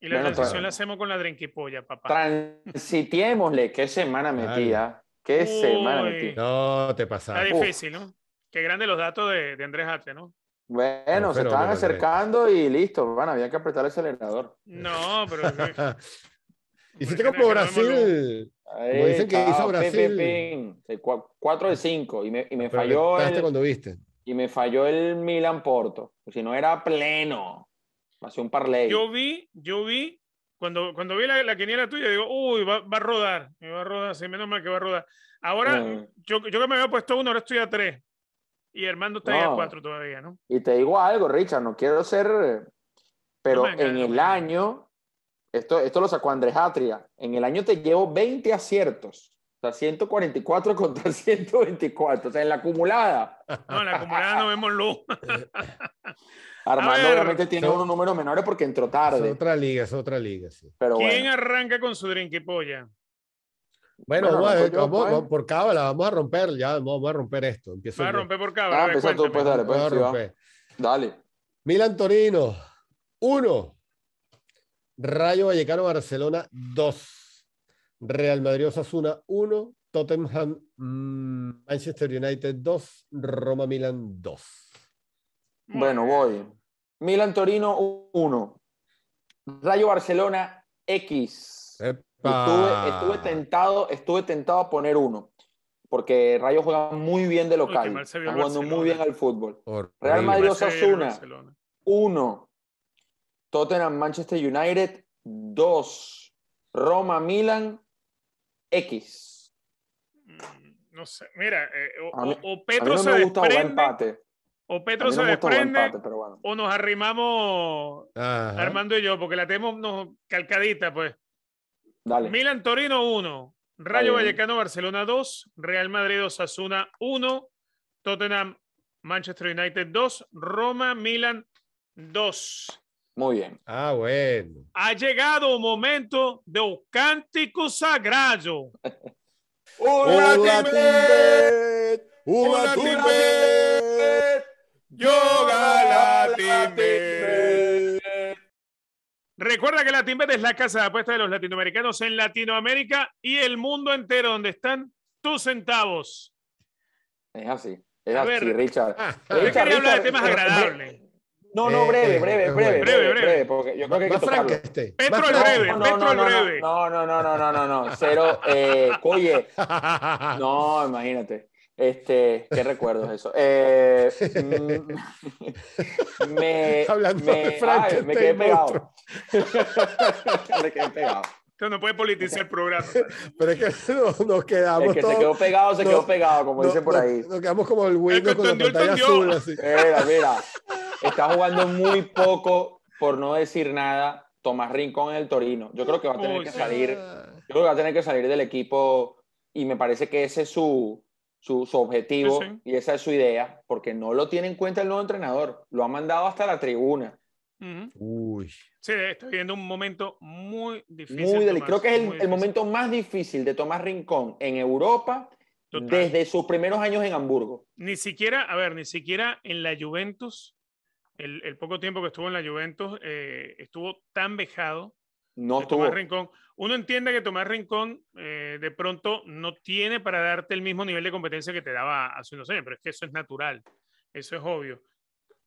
Y la transición la hacemos con la drinkipolla, papá. Transitiémosle, qué semana metida. Qué semana metida. No, te pasaba Está difícil, ¿no? Qué grande los datos de, de Andrés Atre, ¿no? Bueno, se estaban acercando y listo, bueno, había que apretar el acelerador. No, pero. Hiciste como Brasil. como dicen que hizo Brasil. 4 de 5. Y me, y me falló. cuando viste. Y me falló el Milan Porto. Si no era pleno. Hace un parlay. Yo vi, yo vi, cuando, cuando vi la, la quiniela tuya, digo, uy, va, a rodar, va a rodar, sí, menos mal que va a rodar. Ahora, yo, yo que me había puesto uno, ahora estoy a tres. Y Armando está a cuatro todavía, ¿no? Y te digo algo, Richard, no quiero ser. Eh, pero en el año, esto, esto lo sacó Andrés Atria, en el año te llevo 20 aciertos. O sea, 144 contra 124. O sea, en la acumulada. No, en la acumulada no vemos luz. Armando obviamente tiene unos números menores porque entró tarde. Es otra liga, es otra liga, ¿Quién arranca con su y polla? Bueno, pues. vamos, por cábala, vamos a romper, ya vamos a romper esto. Vamos a romper por cábala. Milan Torino, 1. Rayo Vallecano Barcelona, 2. Real Madrid Osasuna, 1. Tottenham mm, Manchester United, 2. Roma Milan, 2. Bueno, voy. Milan Torino 1. Rayo Barcelona X. Estuve, tentado, estuve tentado a poner uno, porque Rayo juega muy bien de local, está jugando muy bien al fútbol. Real Madrid Osasuna 1. Tottenham Manchester United 2. Roma Milan X. Mm, no sé, mira, eh, o, mí, o, Petro se desprende. O Petro se desprende o nos arrimamos Armando y yo, porque la tenemos nos, calcadita, pues. Milan Torino 1, Rayo Vallecano Barcelona 2, Real Madrid Osasuna 1, Tottenham Manchester United 2, Roma Milan 2. Muy bien. Ah, bueno. Ha llegado un momento un cántico sagrado. ¡Hola, ¡Hola, Yoga Latinbet. Recuerda que Latinbet es la casa de apuestas de los latinoamericanos en Latinoamérica y el mundo entero donde están tus centavos. Es así, es así, Richard. Ah, Richard, de temas eh, eh, agradables. No, no, eh, breve, breve, breve, breve, breve, porque yo creo que Este. Petro breve, no, no, Petro no, breve. No, no, no, no, no, no, no, cero, eh, coye. No, imagínate. Este, qué recuerdos eso. me, me, me quedé pegado. me quedé pegado. no puede politizar el programa. Pero es que nos quedamos. Es que se quedó pegado, se quedó pegado, como dicen por ahí. Nos quedamos como el Windows con el pantalla azul. Así. Mira, mira. Está jugando muy poco, por no decir nada, Tomás Rincón en el Torino. Yo creo que va a tener que salir. Ah. Yo creo que va a tener que salir del equipo. Y me parece que ese es su su, objetivo y esa es su idea, porque no lo tiene en cuenta el nuevo entrenador, lo ha mandado hasta la tribuna. Uy. Sí, está viviendo un momento muy difícil. Creo que es el, momento más difícil de Tomás Rincón en Europa desde sus primeros años en Hamburgo. Ni siquiera, a ver, ni siquiera en la Juventus, el, poco tiempo que estuvo en la Juventus, eh, estuvo tan vejado no Tomás Rincón. Uno entiende que Tomás Rincón eh, de pronto no tiene para darte el mismo nivel de competencia que te daba hace unos años, pero es que eso es natural, eso es obvio.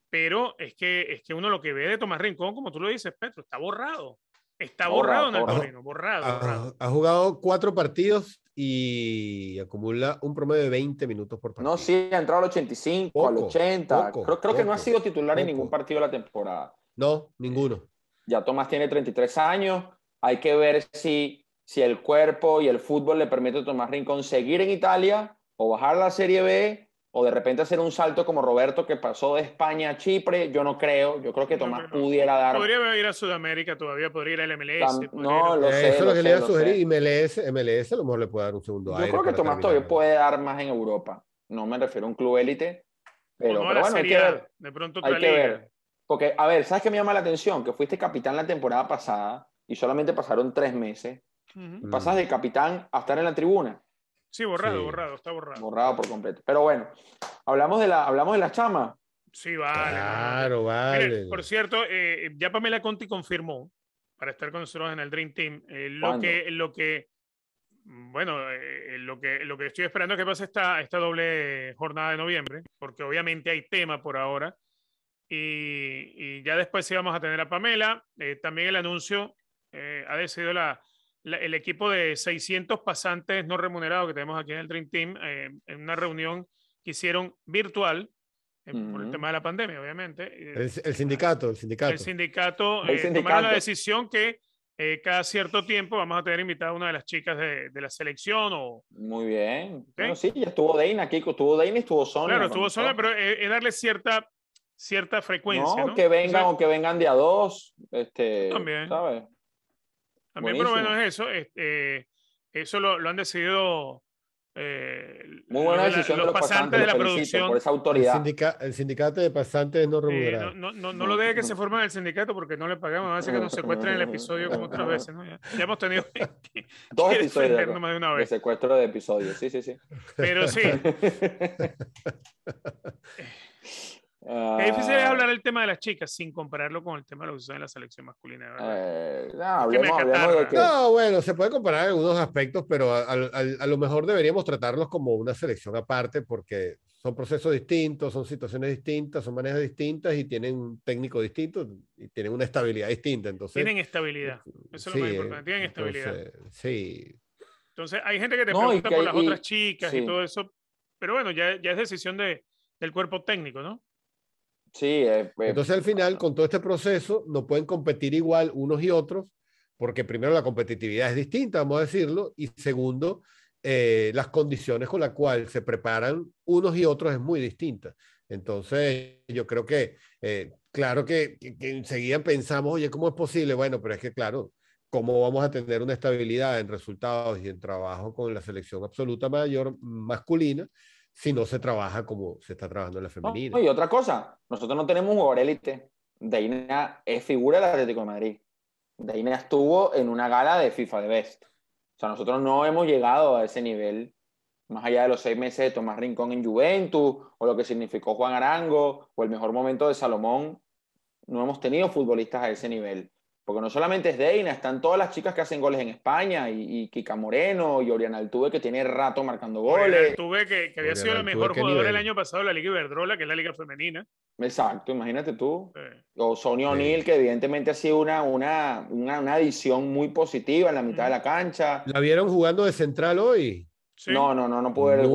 Pero es que, es que uno lo que ve de Tomás Rincón, como tú lo dices, Petro, está borrado. Está borrado, en el torneo, borrado. Ha, jugado cuatro partidos y acumula un promedio de 20 minutos por partido. No, sí, ha entrado al 85, al 80. creo, que no ha sido titular en ningún partido de la temporada. No, ninguno ya Tomás tiene 33 años, hay que ver si, si el cuerpo y el fútbol le permite a Tomás Rincón seguir en Italia o bajar la Serie B o de repente hacer un salto como Roberto que pasó de España a Chipre, yo no creo, yo creo que Tomás pudiera dar... Podría ir a Sudamérica todavía, podría ir al MLS. No, lo eh, sé. Eso es lo, que le iba a sugerir, y MLS, MLS a lo mejor le puede dar un segundo Yo creo que Tomás todavía puede dar más en Europa, no me refiero a un club élite, pero, bueno, hay ver. De pronto hay que ver. Porque, a ver, ¿sabes qué me llama la atención? Que fuiste capitán la temporada pasada y solamente pasaron tres meses. Pasas de capitán a estar en la tribuna. Sí, borrado, borrado, está borrado. Borrado por completo. Pero bueno, hablamos de la, hablamos de la chama. Sí, vale. Claro, vale. por cierto, eh, ya Pamela Conti confirmó para estar con nosotros en el Dream Team eh, lo, que, lo que bueno, eh, lo, que, lo que estoy esperando que pase esta, esta doble jornada de noviembre, porque obviamente hay tema por ahora y, ya después íbamos a tener a Pamela. Eh, también el anuncio eh, ha decidido la, el equipo de 600 pasantes no remunerados que tenemos aquí en el Dream Team eh, en una reunión que hicieron virtual por el tema de la pandemia, obviamente. El, sindicato, el sindicato. El sindicato, tomaron la decisión que cada cierto tiempo vamos a tener invitada una de las chicas de, la selección. O... Muy bien. Bueno, sí, ya estuvo Dane aquí, estuvo Dane y estuvo Sonia. Claro, estuvo Sonia, pero es darle cierta cierta frecuencia. No, ¿no? que vengan o, que vengan de a dos. Este, también. ¿sabes? También, Buenísimo. pero bueno, es eso. Eh, eso lo, lo, han decidido. Eh, Muy buena decisión los, pasantes, de la producción. Por esa autoridad. El, el, sindicato de pasantes no remunerado. no, no, no, lo deje que se forme el sindicato porque no le pagamos. Hace que nos secuestren el episodio como otras veces. Ya, ya, hemos tenido dos episodios de, más de, una vez. secuestro de episodios. Sí, sí, sí. Pero sí. es difícil ah. hablar del tema de las chicas sin compararlo con el tema de lo que sucede en la selección masculina, ¿verdad? Eh, no, que... no, bueno, se puede comparar en algunos aspectos, pero a, lo mejor deberíamos tratarlos como una selección aparte porque son procesos distintos, son situaciones distintas, son maneras distintas y tienen un técnico distinto y tienen una estabilidad distinta. Entonces, tienen estabilidad, eso es lo más importante, tienen entonces, estabilidad. Sí. Entonces, hay gente que te pregunta por las otras chicas y todo eso, pero bueno, ya, ya es decisión de, del cuerpo técnico, ¿no? Sí, eh, eh, entonces al final, con todo este proceso, no pueden competir igual unos y otros, porque primero la competitividad es distinta, vamos a decirlo, y segundo, eh, las condiciones con las cuales se preparan unos y otros es muy distinta. Entonces, yo creo que, claro que, que, enseguida pensamos, oye, ¿cómo es posible? Bueno, pero es que, claro, ¿cómo vamos a tener una estabilidad en resultados y en trabajo con la selección absoluta mayor masculina? si no se trabaja como se está trabajando en la femenina. y otra cosa, nosotros no tenemos un jugador élite. Deina es figura del Atlético de Madrid. Deina estuvo en una gala de FIFA de Best. O sea, nosotros no hemos llegado a ese nivel, más allá de los seis meses de Tomás Rincón en Juventus, o lo que significó Juan Arango, o el mejor momento de Salomón. No hemos tenido futbolistas a ese nivel. Porque no solamente es Deina, están todas las chicas que hacen goles en España, y, Kika Moreno, y Oriana Altuve, que tiene rato marcando goles. Oriana Altuve, que, había sido la mejor jugadora el año pasado de la Liga Iberdrola, que es la Liga Femenina. Exacto, imagínate tú. O Sonia O'Neill, que evidentemente ha sido una, una, una, adición muy positiva en la mitad de la mm. cancha. ¿La vieron jugando de central hoy? No, no, no, no pude ver el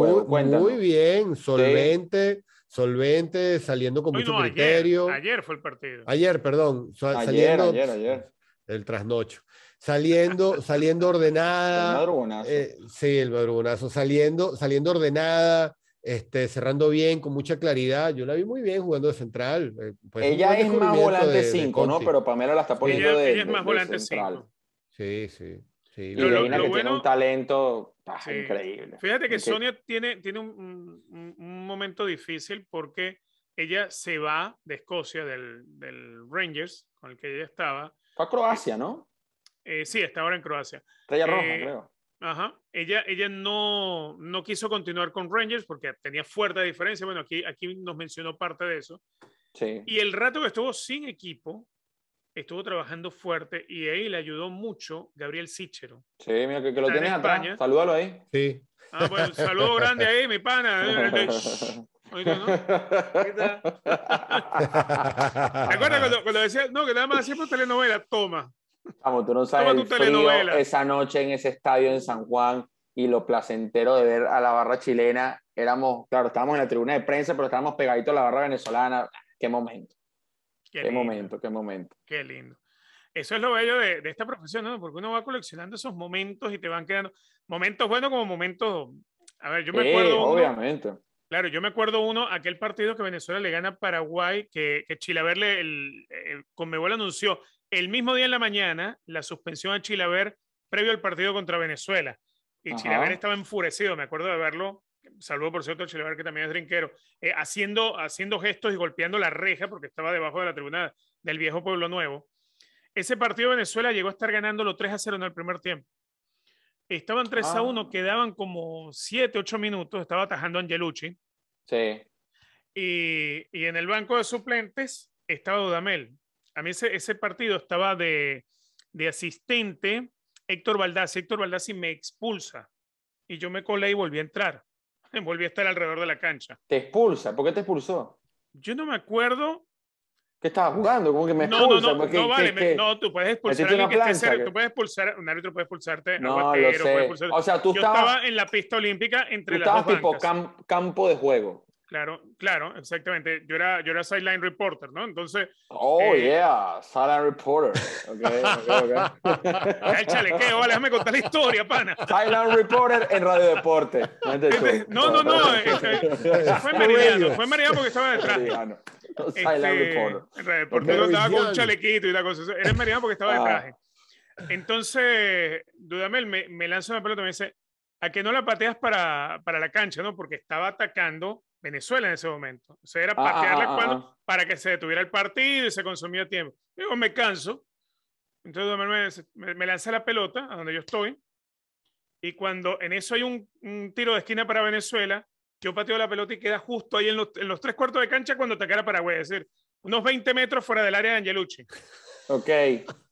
Muy, bien, solvente solvente, saliendo con mucho criterio. Ayer, fue el partido. Ayer, perdón. Ayer, saliendo, ayer, ayer. El trasnocho. Saliendo, saliendo ordenada. El madrugonazo. Eh, sí, el madrugonazo. Saliendo, saliendo ordenada. Este, cerrando bien, con mucha claridad. Yo la vi muy bien jugando de central. Eh, pues, ella es más volante 5, ¿no? Pero Pamela la está poniendo ella, de, ella es más volante 5. Sí, sí y lo, que tiene un talento ah, increíble. Fíjate que Sonia tiene, tiene un, momento difícil porque ella se va de Escocia, del, del Rangers, con el que ella estaba. Fue a Croacia, ¿no? Eh, sí, está ahora en Croacia. Estrella eh, creo. Ajá. Ella, ella no, no quiso continuar con Rangers porque tenía fuerte diferencia. Bueno, aquí, aquí nos mencionó parte de eso. Sí. Y el rato que estuvo sin equipo, estuvo trabajando fuerte y ahí le ayudó mucho Gabriel Sichero. Sí, mira, que, lo tienes atrás. Salúdalo ahí. Sí. Ah, bueno, saludo grande ahí, mi pana. ¿Te acuerdas cuando, decías decía, no, que nada más tu telenovela? Toma. Vamos, tú no sabes esa noche en ese estadio en San Juan y lo placentero de ver a la barra chilena. Éramos, claro, estábamos en la tribuna de prensa, pero estábamos pegaditos a la barra venezolana. Qué momento. Qué, momento, qué momento. Qué lindo. Eso es lo bello de, esta profesión, ¿no? Porque uno va coleccionando esos momentos y te van quedando momentos buenos como momentos. A ver, yo me acuerdo. obviamente. Claro, yo me acuerdo uno, aquel partido que Venezuela le gana a Paraguay, que, que Chilaver el, Conmebol anunció el mismo día en la mañana la suspensión a Chilaver previo al partido contra Venezuela. Y Chilaver estaba enfurecido, me acuerdo de verlo saludo por cierto a Chilevar que también es drinquero, eh, haciendo, haciendo gestos y golpeando la reja porque estaba debajo de la tribuna del viejo Pueblo Nuevo. Ese partido de Venezuela llegó a estar ganando los 3 a 0 en el primer tiempo. Estaban 3 a 1, ah. quedaban como 7, 8 minutos, estaba atajando Angelucci. Sí. Y, y, en el banco de suplentes estaba Dudamel. A mí ese, partido estaba de, de asistente Héctor Baldassi. Héctor y me expulsa y yo me colé y volví a entrar. volví a estar alrededor de la cancha. Te expulsa, ¿por qué te expulsó? Yo no me acuerdo. ¿Qué estaba jugando? ¿Cómo que me No, no, no, no vale, no, tú puedes expulsar a alguien que tú puedes expulsar, un árbitro puede expulsarte, no, aguatero, puede O sea, tú Yo estabas, estaba en la pista olímpica entre tú estabas tipo campo de juego. Claro, claro, exactamente. Yo era, yo era sideline reporter, ¿no? Entonces. Oh, eh, yeah, sideline reporter. Ok, ok, ok. El chalequeo, vale, déjame contar la historia, pana. Sideline reporter en Radio Deporte. No, no, no. no fue Meridiano, fue Meridiano porque estaba detrás. Ah, este, sideline reporter. En Radio Deporte estaba con un chalequito y la cosa. Era Meridiano porque estaba detrás. Ah. Entonces, Dudamel me, me lanza una pelota y me dice: ¿A qué no la pateas para, para la cancha, no? Porque estaba atacando Venezuela en ese momento. O sea, era ah, ah, ah, para que se detuviera el partido y se consumía tiempo. Yo me canso, entonces me, me, lanza la pelota a donde yo estoy. Y cuando en eso hay un, tiro de esquina para Venezuela, yo pateo la pelota y queda justo ahí en los, en los tres cuartos de cancha cuando atacara Paraguay. Es decir, unos 20 metros fuera del área de Angelucci. Ok.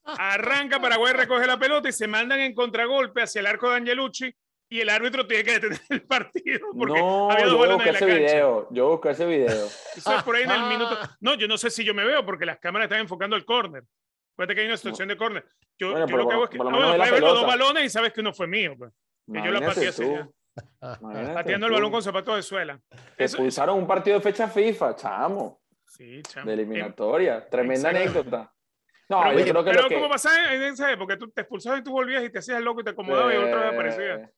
Arranca Paraguay, recoge la pelota y se mandan en contragolpe hacia el arco de Angelucci y el árbitro tiene que detener el partido. Porque no, había dos yo busqué ese video, yo busqué ese video. por ahí en el ah. minuto. No, yo no sé si yo me veo porque las cámaras están enfocando el córner. Fíjate que hay una situación de córner. Yo, lo que hago es que. ver los dos balones y sabes que uno fue mío. Pues. yo lo pateé así. Pateando el balón con zapatos de suela. Te expulsaron un partido de fecha FIFA, chamo. Sí, chamo. De eliminatoria. Tremenda anécdota. No, pero, yo creo que. Pero, como pasaba en esa época, tú te expulsabas y tú volvías y te hacías loco y te acomodabas y otra vez aparecías. Eh,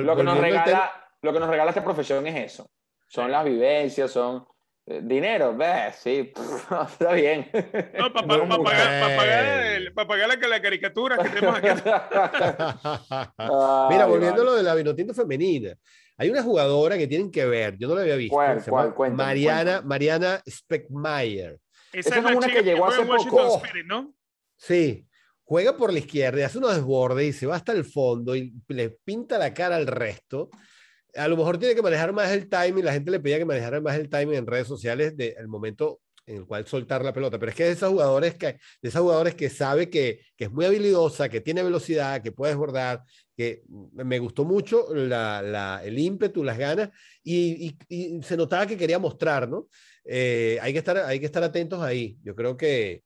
lo, que nos regala, lo que nos regala esta profesión es eso. Son las vivencias, son eh, Dinero, ves, sí, está bien. No, para pagar, pagar, la, caricatura que tenemos aquí. Mira, volviendo a lo de la vinotinto femenina. Hay una jugadora que tienen que ver, yo no la había visto. ¿Cuál, Mariana, Mariana Speckmeyer. Esa, es una que llegó hace poco. Spirit, ¿no? Sí, juega por la izquierda y hace unos desbordes y se va hasta el fondo y le pinta la cara al resto. A lo mejor tiene que manejar más el timing, la gente le pedía que manejara más el timing en redes sociales del momento en el cual soltar la pelota, pero es que es de esos jugadores que, esos jugadores que sabe que, es muy habilidosa, que tiene velocidad, que puede desbordar, que me gustó mucho el ímpetu, las ganas, y, se notaba que quería mostrar, ¿no? Eh, hay, que estar, hay que estar atentos ahí. Yo creo que,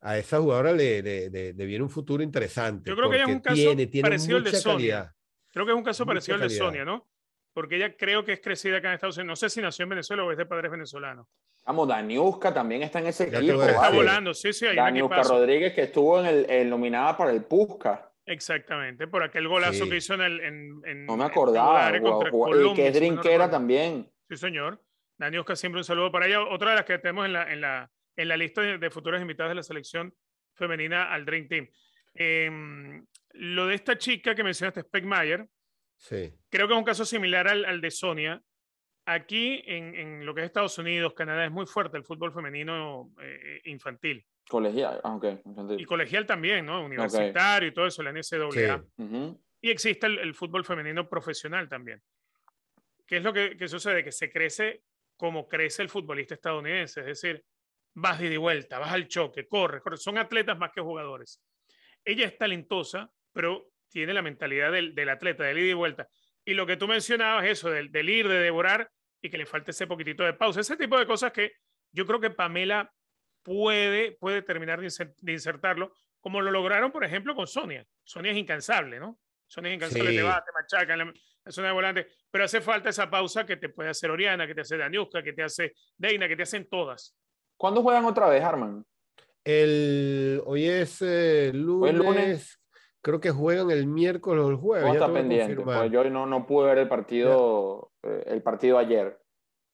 a esa jugadora le, viene un futuro interesante. Yo creo que ella es un caso parecido al de Sonia. Creo que es un caso parecido al de Sonia, ¿no? Porque ella creo que es crecida acá en Estados Unidos. No sé si nació en Venezuela o es de padres venezolanos. Vamos, Daniuska también está en ese equipo. Está volando, sí, sí. Daniuska Rodríguez que estuvo en el, nominada para el Pusca. Exactamente, por aquel golazo que hizo en el. no me acordaba. Y que es también. Sí, señor. Daniuska siempre un saludo para ella. Otra de las que tenemos en la, en la lista de, futuros invitados de la selección femenina al Dream Team. Em, lo de esta chica que mencionaste, Speckmeyer, sí. creo que es un caso similar al, de Sonia. Aquí, en, lo que es Estados Unidos, Canadá, es muy fuerte el fútbol femenino eh, eh, infantil. Colegial, aunque. Ah, y colegial también, ¿no? Universitario y todo eso, la NCAA. Y existe el, fútbol femenino profesional también. ¿Qué es lo que sucede? Que se crece como crece el futbolista estadounidense, es decir, vas de y vuelta, vas al choque, corres, corres. Son atletas más que jugadores. Ella es talentosa, pero tiene la mentalidad del, del atleta, del ida y vuelta. Y lo que tú mencionabas, eso, del, ir, de devorar y que le falte ese poquitito de pausa, ese tipo de cosas que yo creo que Pamela puede, puede terminar de, insertarlo, como lo lograron, por ejemplo, con Sonia. Sonia es incansable, ¿no? Sonia es incansable, te va, te machaca en la, zona de volante, pero hace falta esa pausa que te puede hacer Oriana, que te hace Daniuska, que te hace Deina, que te hacen todas. ¿Cuándo juegan otra vez, Arman? El, eh, hoy es lunes, lunes. Creo que juegan el miércoles o el jueves. Está pendiente. Pues, yo no, no pude ver el partido, eh, el partido ayer.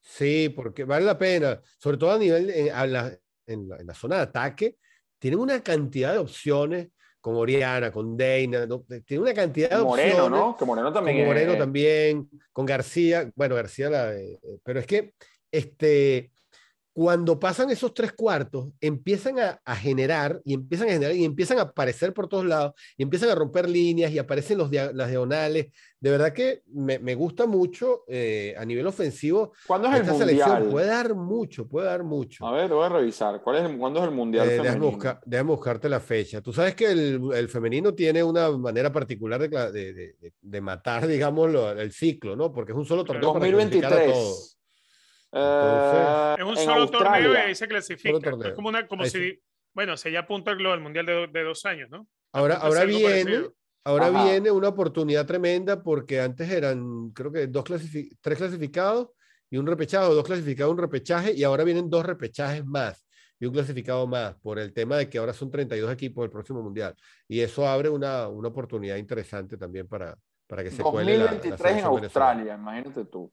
Sí, porque vale la pena. Sobre todo a nivel, en, la, en, la, zona de ataque, tienen una cantidad de opciones con Oriana, con Deina, Tienen tiene una cantidad de Moreno, opciones. Moreno, ¿no? Que Moreno también. Con Moreno también, con García, bueno, García la... pero es que este, cuando pasan esos tres cuartos, empiezan a, generar y empiezan a generar y empiezan a aparecer por todos lados y empiezan a romper líneas y aparecen los las diagonales. De verdad que me, gusta mucho eh, a nivel ofensivo. ¿Cuándo es esta el selección Puede dar mucho, puede dar mucho. A ver, voy a revisar. ¿Cuál es ¿Cuándo es el mundial? Eh, buscarte la fecha. Tú sabes que el, femenino tiene una manera particular de, matar, digamos, el ciclo, ¿no? Porque es un solo torneo. 2023 es eh, un solo torneo y ahí se clasifica. Es como, una, como si, bueno, se ya apunta el Mundial de, dos años, ¿no? Ahora, ahora viene, ahora viene una oportunidad tremenda porque antes eran, creo que dos clasifi, tres clasificados y un repechado, dos clasificados, un repechaje y ahora vienen dos repechajes más y un clasificado más por el tema de que ahora son 32 equipos del próximo mundial y eso abre una, una oportunidad interesante también para, para que se 2023 cuele la, en Australia, imagínate tú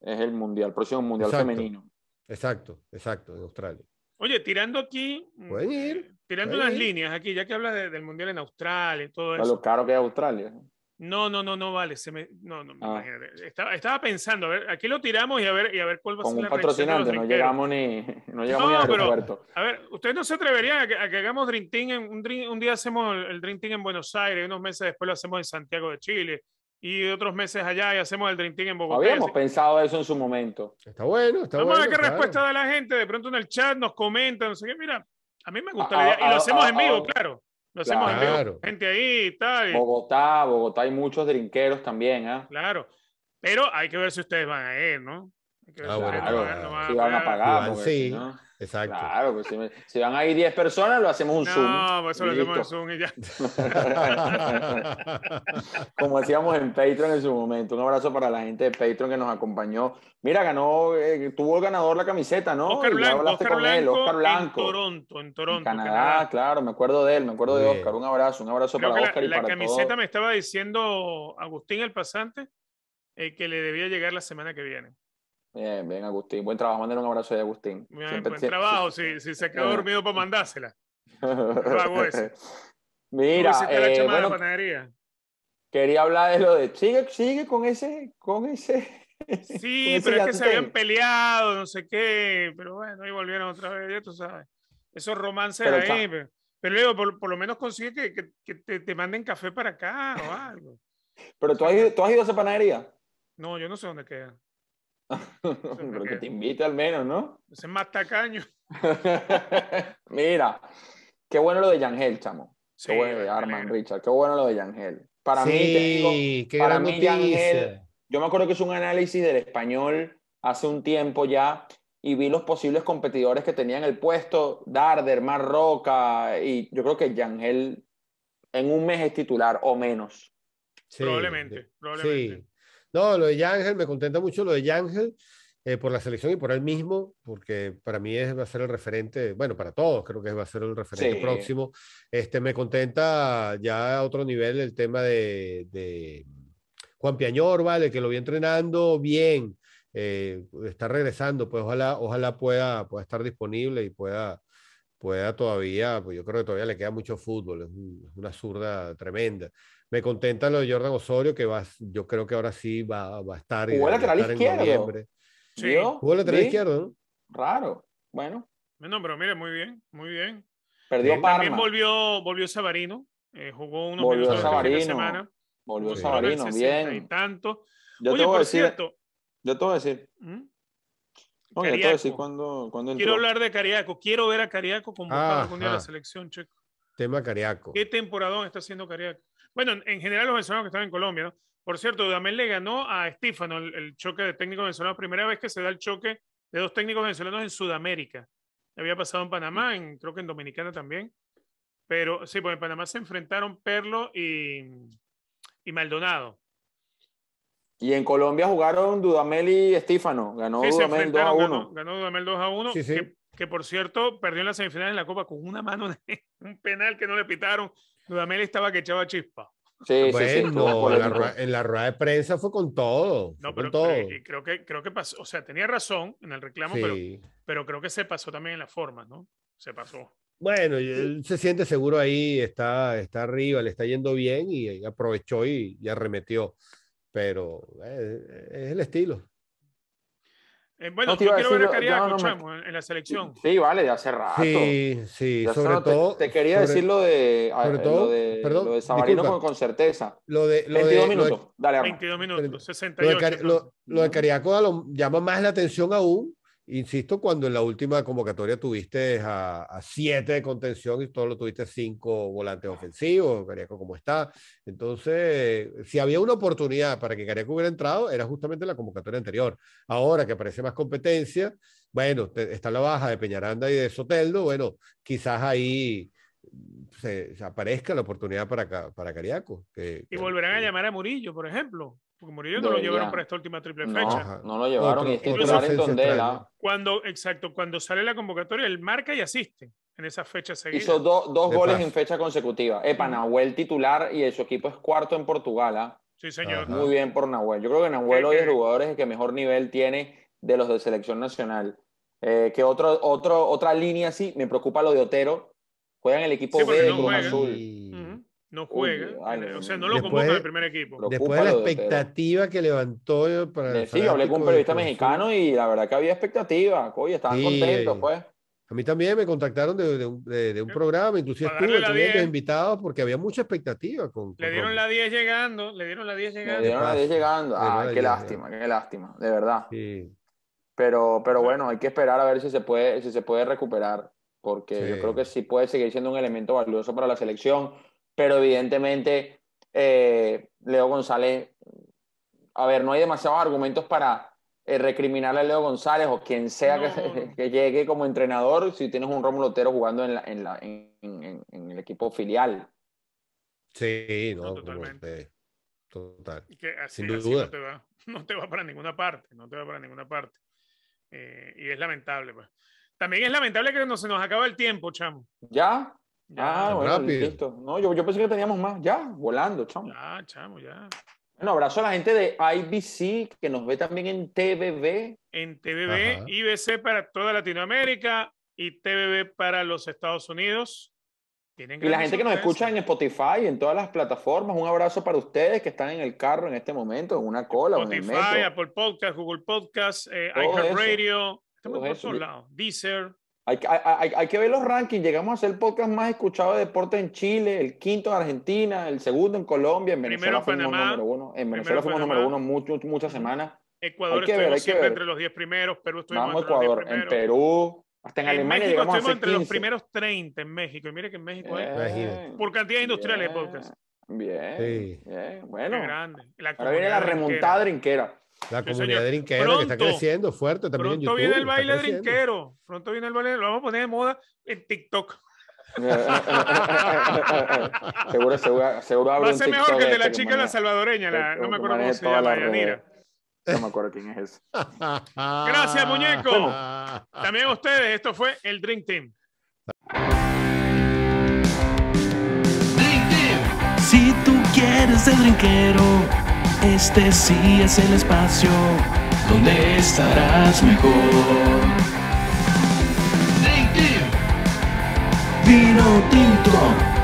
es el mundial, próximo mundial femenino. Exacto, exacto, de Australia. Oye, tirando aquí, mm, ir, eh, tirando unas las líneas aquí, ya que habla del mundial en Australia y todo eso. lo caro que es Australia. No, no, no, no vale. Se me, no, no, ah. Estaba, pensando, a ver, aquí lo tiramos y a ver, y a ver cuál va a ser la patrocinante, no llegamos ni, no llegamos no, ni a a ver, ustedes no se atreverían a que, hagamos Dream en, un, día hacemos el, el en Buenos Aires, unos meses después lo hacemos en Santiago de Chile, y otros meses allá y hacemos el drinking en Bogotá. Habíamos pensado eso en su momento. Está bueno, está bueno. Vamos a ver qué respuesta da la gente. De pronto en el chat nos comentan, no sé qué. Mira, a mí me gusta la ah, idea. y ah, ah, lo hacemos en vivo, claro. Lo hacemos en vivo. Gente ahí está tal. Bogotá, Bogotá hay muchos drinkeros también, ¿ah? Claro. Pero hay que ver si ustedes van a ir, ¿no? Hay que ver si, van, a pagar, si Sí. Exacto. Claro, pues si, van ahí 10 personas, lo hacemos un Zoom. No, pues eso lo hacemos en Zoom y ya. Como hacíamos en Patreon en su momento. Un abrazo para la gente de Patreon que nos acompañó. Mira, ganó, eh, tuvo el ganador la camiseta, ¿no? Oscar Blanco, hablaste Blanco, él, En Toronto, en Toronto. En Canadá, claro, me acuerdo de él, me acuerdo de Oscar. Un abrazo, un abrazo para Oscar y para La camiseta me estaba diciendo Agustín el pasante eh, que le debía llegar la semana que viene. Bien, bien, Agustín. Buen trabajo. Mándale un abrazo a Agustín. buen trabajo. Si, si, se quedó dormido, para mandársela. Trabajo ese. Mira, eh, bueno, panadería? quería hablar de lo de sigue, sigue con ese, con ese. Sí, pero es que se habían peleado, no sé qué, pero bueno, y volvieron otra vez, ya tú sabes. Esos romances ahí, pero, pero luego por, lo menos consigue que, que, te, te, manden café para acá o algo. Pero tú has, ido, tú has ido a esa panadería. No, yo no sé dónde queda. Pero que te invite al menos, ¿no? Ese es más tacaño. Mira, qué bueno lo de Yangel, chamo. qué bueno, Arman Richard, qué bueno lo de Yangel. Para mí, para mí yo me acuerdo que es un análisis del español hace un tiempo ya y vi los posibles competidores que tenían el puesto, Darder, Mar Roca, y yo creo que Yangel en un mes es titular o menos. probablemente, probablemente. No, lo de Yangel, me contenta mucho lo de Yangel eh, por la selección y por él mismo, porque para mí es, va a ser el referente, bueno, para todos creo que va a ser el referente próximo. Este, me contenta ya a otro nivel el tema de, Juan Piañor, ¿vale? Que lo vi entrenando bien, eh, está regresando, pues ojalá, ojalá pueda, pueda estar disponible y pueda, pueda todavía, pues yo creo que todavía le queda mucho fútbol, es una zurda tremenda. Me contenta lo de Jordan Osorio, que va, yo creo que ahora sí va, va a estar. Jugó lateral izquierdo. Sí. Jugó lateral izquierdo, ¿no? Raro. Bueno. Bueno, pero mire, muy bien, muy bien. Perdió Parma. También volvió, volvió Sabarino. Eh, jugó unos minutos la semana. Volvió Savarino. bien. Y tanto. Yo te voy decir, Yo tengo que a decir. yo te voy a decir ¿Mm? cuando, cuando Quiero hablar de Cariaco. Quiero ver a Cariaco como algún día a la selección, checo. Tema Cariaco. ¿Qué temporadón está haciendo Cariaco? bueno, en general los venezolanos que están en Colombia, ¿no? Por cierto, Dudamel le ganó a Estífano el, choque de técnicos venezolanos, primera vez que se da el choque de dos técnicos venezolanos en Sudamérica. Había pasado en Panamá, creo que en Dominicana también. Pero sí, pues en Panamá se enfrentaron Perlo y, Maldonado. Y en Colombia jugaron Dudamel y Estífano. Ganó Dudamel 2 a 1. Ganó, Dudamel 2 a 1. Que, que, por cierto perdió en la semifinal en la Copa con una mano, un penal que no le pitaron. Dudamel estaba que echaba chispa. Sí, bueno, sí, en, la rueda, de prensa fue con todo. No, pero, con todo. Eh, creo, que, creo que pasó, o sea, tenía razón en el reclamo, pero, pero creo que se pasó también en la forma ¿no? Se pasó. Bueno, él se siente seguro ahí, está, está arriba, le está yendo bien y aprovechó y, arremetió. Pero eh, es el estilo. Eh, bueno, no yo quiero ver a Cariaco, no, no, en la selección. Sí, vale, de hace rato. Sí, sí, sobre todo. Te, quería decir lo de, sobre todo, lo de, perdón, lo de Sabarino con, certeza. Lo de, lo 22 de, minutos, dale. 22 minutos, 68. Lo de, lo, lo de Cariaco lo llama más la atención aún Insisto, cuando en la última convocatoria tuviste a, siete de contención y todo lo tuviste cinco volantes ofensivos, Cariaco como está. Entonces, si había una oportunidad para que Cariaco hubiera entrado, era justamente la convocatoria anterior. Ahora que aparece más competencia, bueno, está la baja de Peñaranda y de Soteldo, bueno, quizás ahí se, aparezca la oportunidad para, para Cariaco. y volverán a llamar a Murillo, por ejemplo. Porque Murillo no lo llevaron para esta última triple fecha. No, lo llevaron. en ¿ah? Cuando, exacto, cuando sale la convocatoria, él marca y asiste en esa fecha seguida. Hizo dos goles en fecha consecutiva. Epa, eh, Nahuel titular y su equipo es cuarto en Portugal. ¿ah? Sí, señor. Muy bien por Nahuel. Yo creo que Nahuel hoy es el jugador que mejor nivel tiene de los de selección nacional. Eh, que otro, otra línea sí, me preocupa lo de Otero. Juega en el equipo B de Azul no juega, o sea, no lo después, convoca al primer equipo. Después de la expectativa que levantó para eh, Sí, hablé con un periodista mexicano y la verdad que había expectativa, oye, estaban contentos, eh, pues. A mí también me contactaron de, de, un, programa un, eh, programa, inclusive estuve invitado porque había mucha expectativa. Con, le dieron la 10 llegando, le dieron la 10 llegando. Le dieron la 10 llegando, ah, qué lástima, qué lástima, de verdad. Pero, pero bueno, hay que esperar a ver si se puede, si se puede recuperar, porque yo creo que sí puede seguir siendo un elemento valioso para la selección pero evidentemente eh, Leo González, a ver, no hay demasiados argumentos para eh, recriminarle a Leo González o quien sea que, llegue como entrenador si tienes un Romulo Otero jugando en, el equipo filial. Sí, no, totalmente. Eh, total. Sin duda. No, te va, para ninguna parte, no te va para ninguna parte. y es lamentable, pues. También es lamentable que no se nos acaba el tiempo, chamo. ¿Ya? ah, No, yo, yo, pensé que teníamos más. Ya, volando, chamo. Ya, chamo, ya. Bueno, abrazo a la gente de IBC que nos ve también en TVB. En TVB, IBC para toda Latinoamérica y TVB para los Estados Unidos. Tienen y la gente que nos escucha en Spotify, en todas las plataformas, un abrazo para ustedes que están en el carro en este momento, en una cola. Spotify, Apple Podcast, Google Podcast, eh, iHeartRadio. Estamos por todos lados. Deezer. Hay, hay, hay, que ver los rankings. Llegamos a ser el podcast más escuchado de deporte en Chile, el quinto en Argentina, el segundo en Colombia, en Venezuela fuimos número uno. En Venezuela fuimos número uno muchas semanas. Ecuador siempre entre los 10 primeros, Perú estuvimos Vamos, entre Ecuador, los a primeros. en Perú, hasta en, Alemania México llegamos a entre los primeros 30 en México. Y mire que en México es por cantidad industrial de podcast. Bien, bueno. Qué grande. La Ahora viene la remontada trinquera. La comunidad de drinquero que está creciendo fuerte también. Pronto viene el baile drinkero. Pronto viene el baile, lo vamos a poner de moda en TikTok. seguro, seguro, seguro Va a ser mejor que este de la chica la salvadoreña, no me acuerdo cómo se llama, No me acuerdo quién es eso. Gracias, muñeco. También a ustedes, esto fue el Drink Team. Si tú quieres ser drinkero. Este sí es el espacio donde estarás mejor. Vino tinto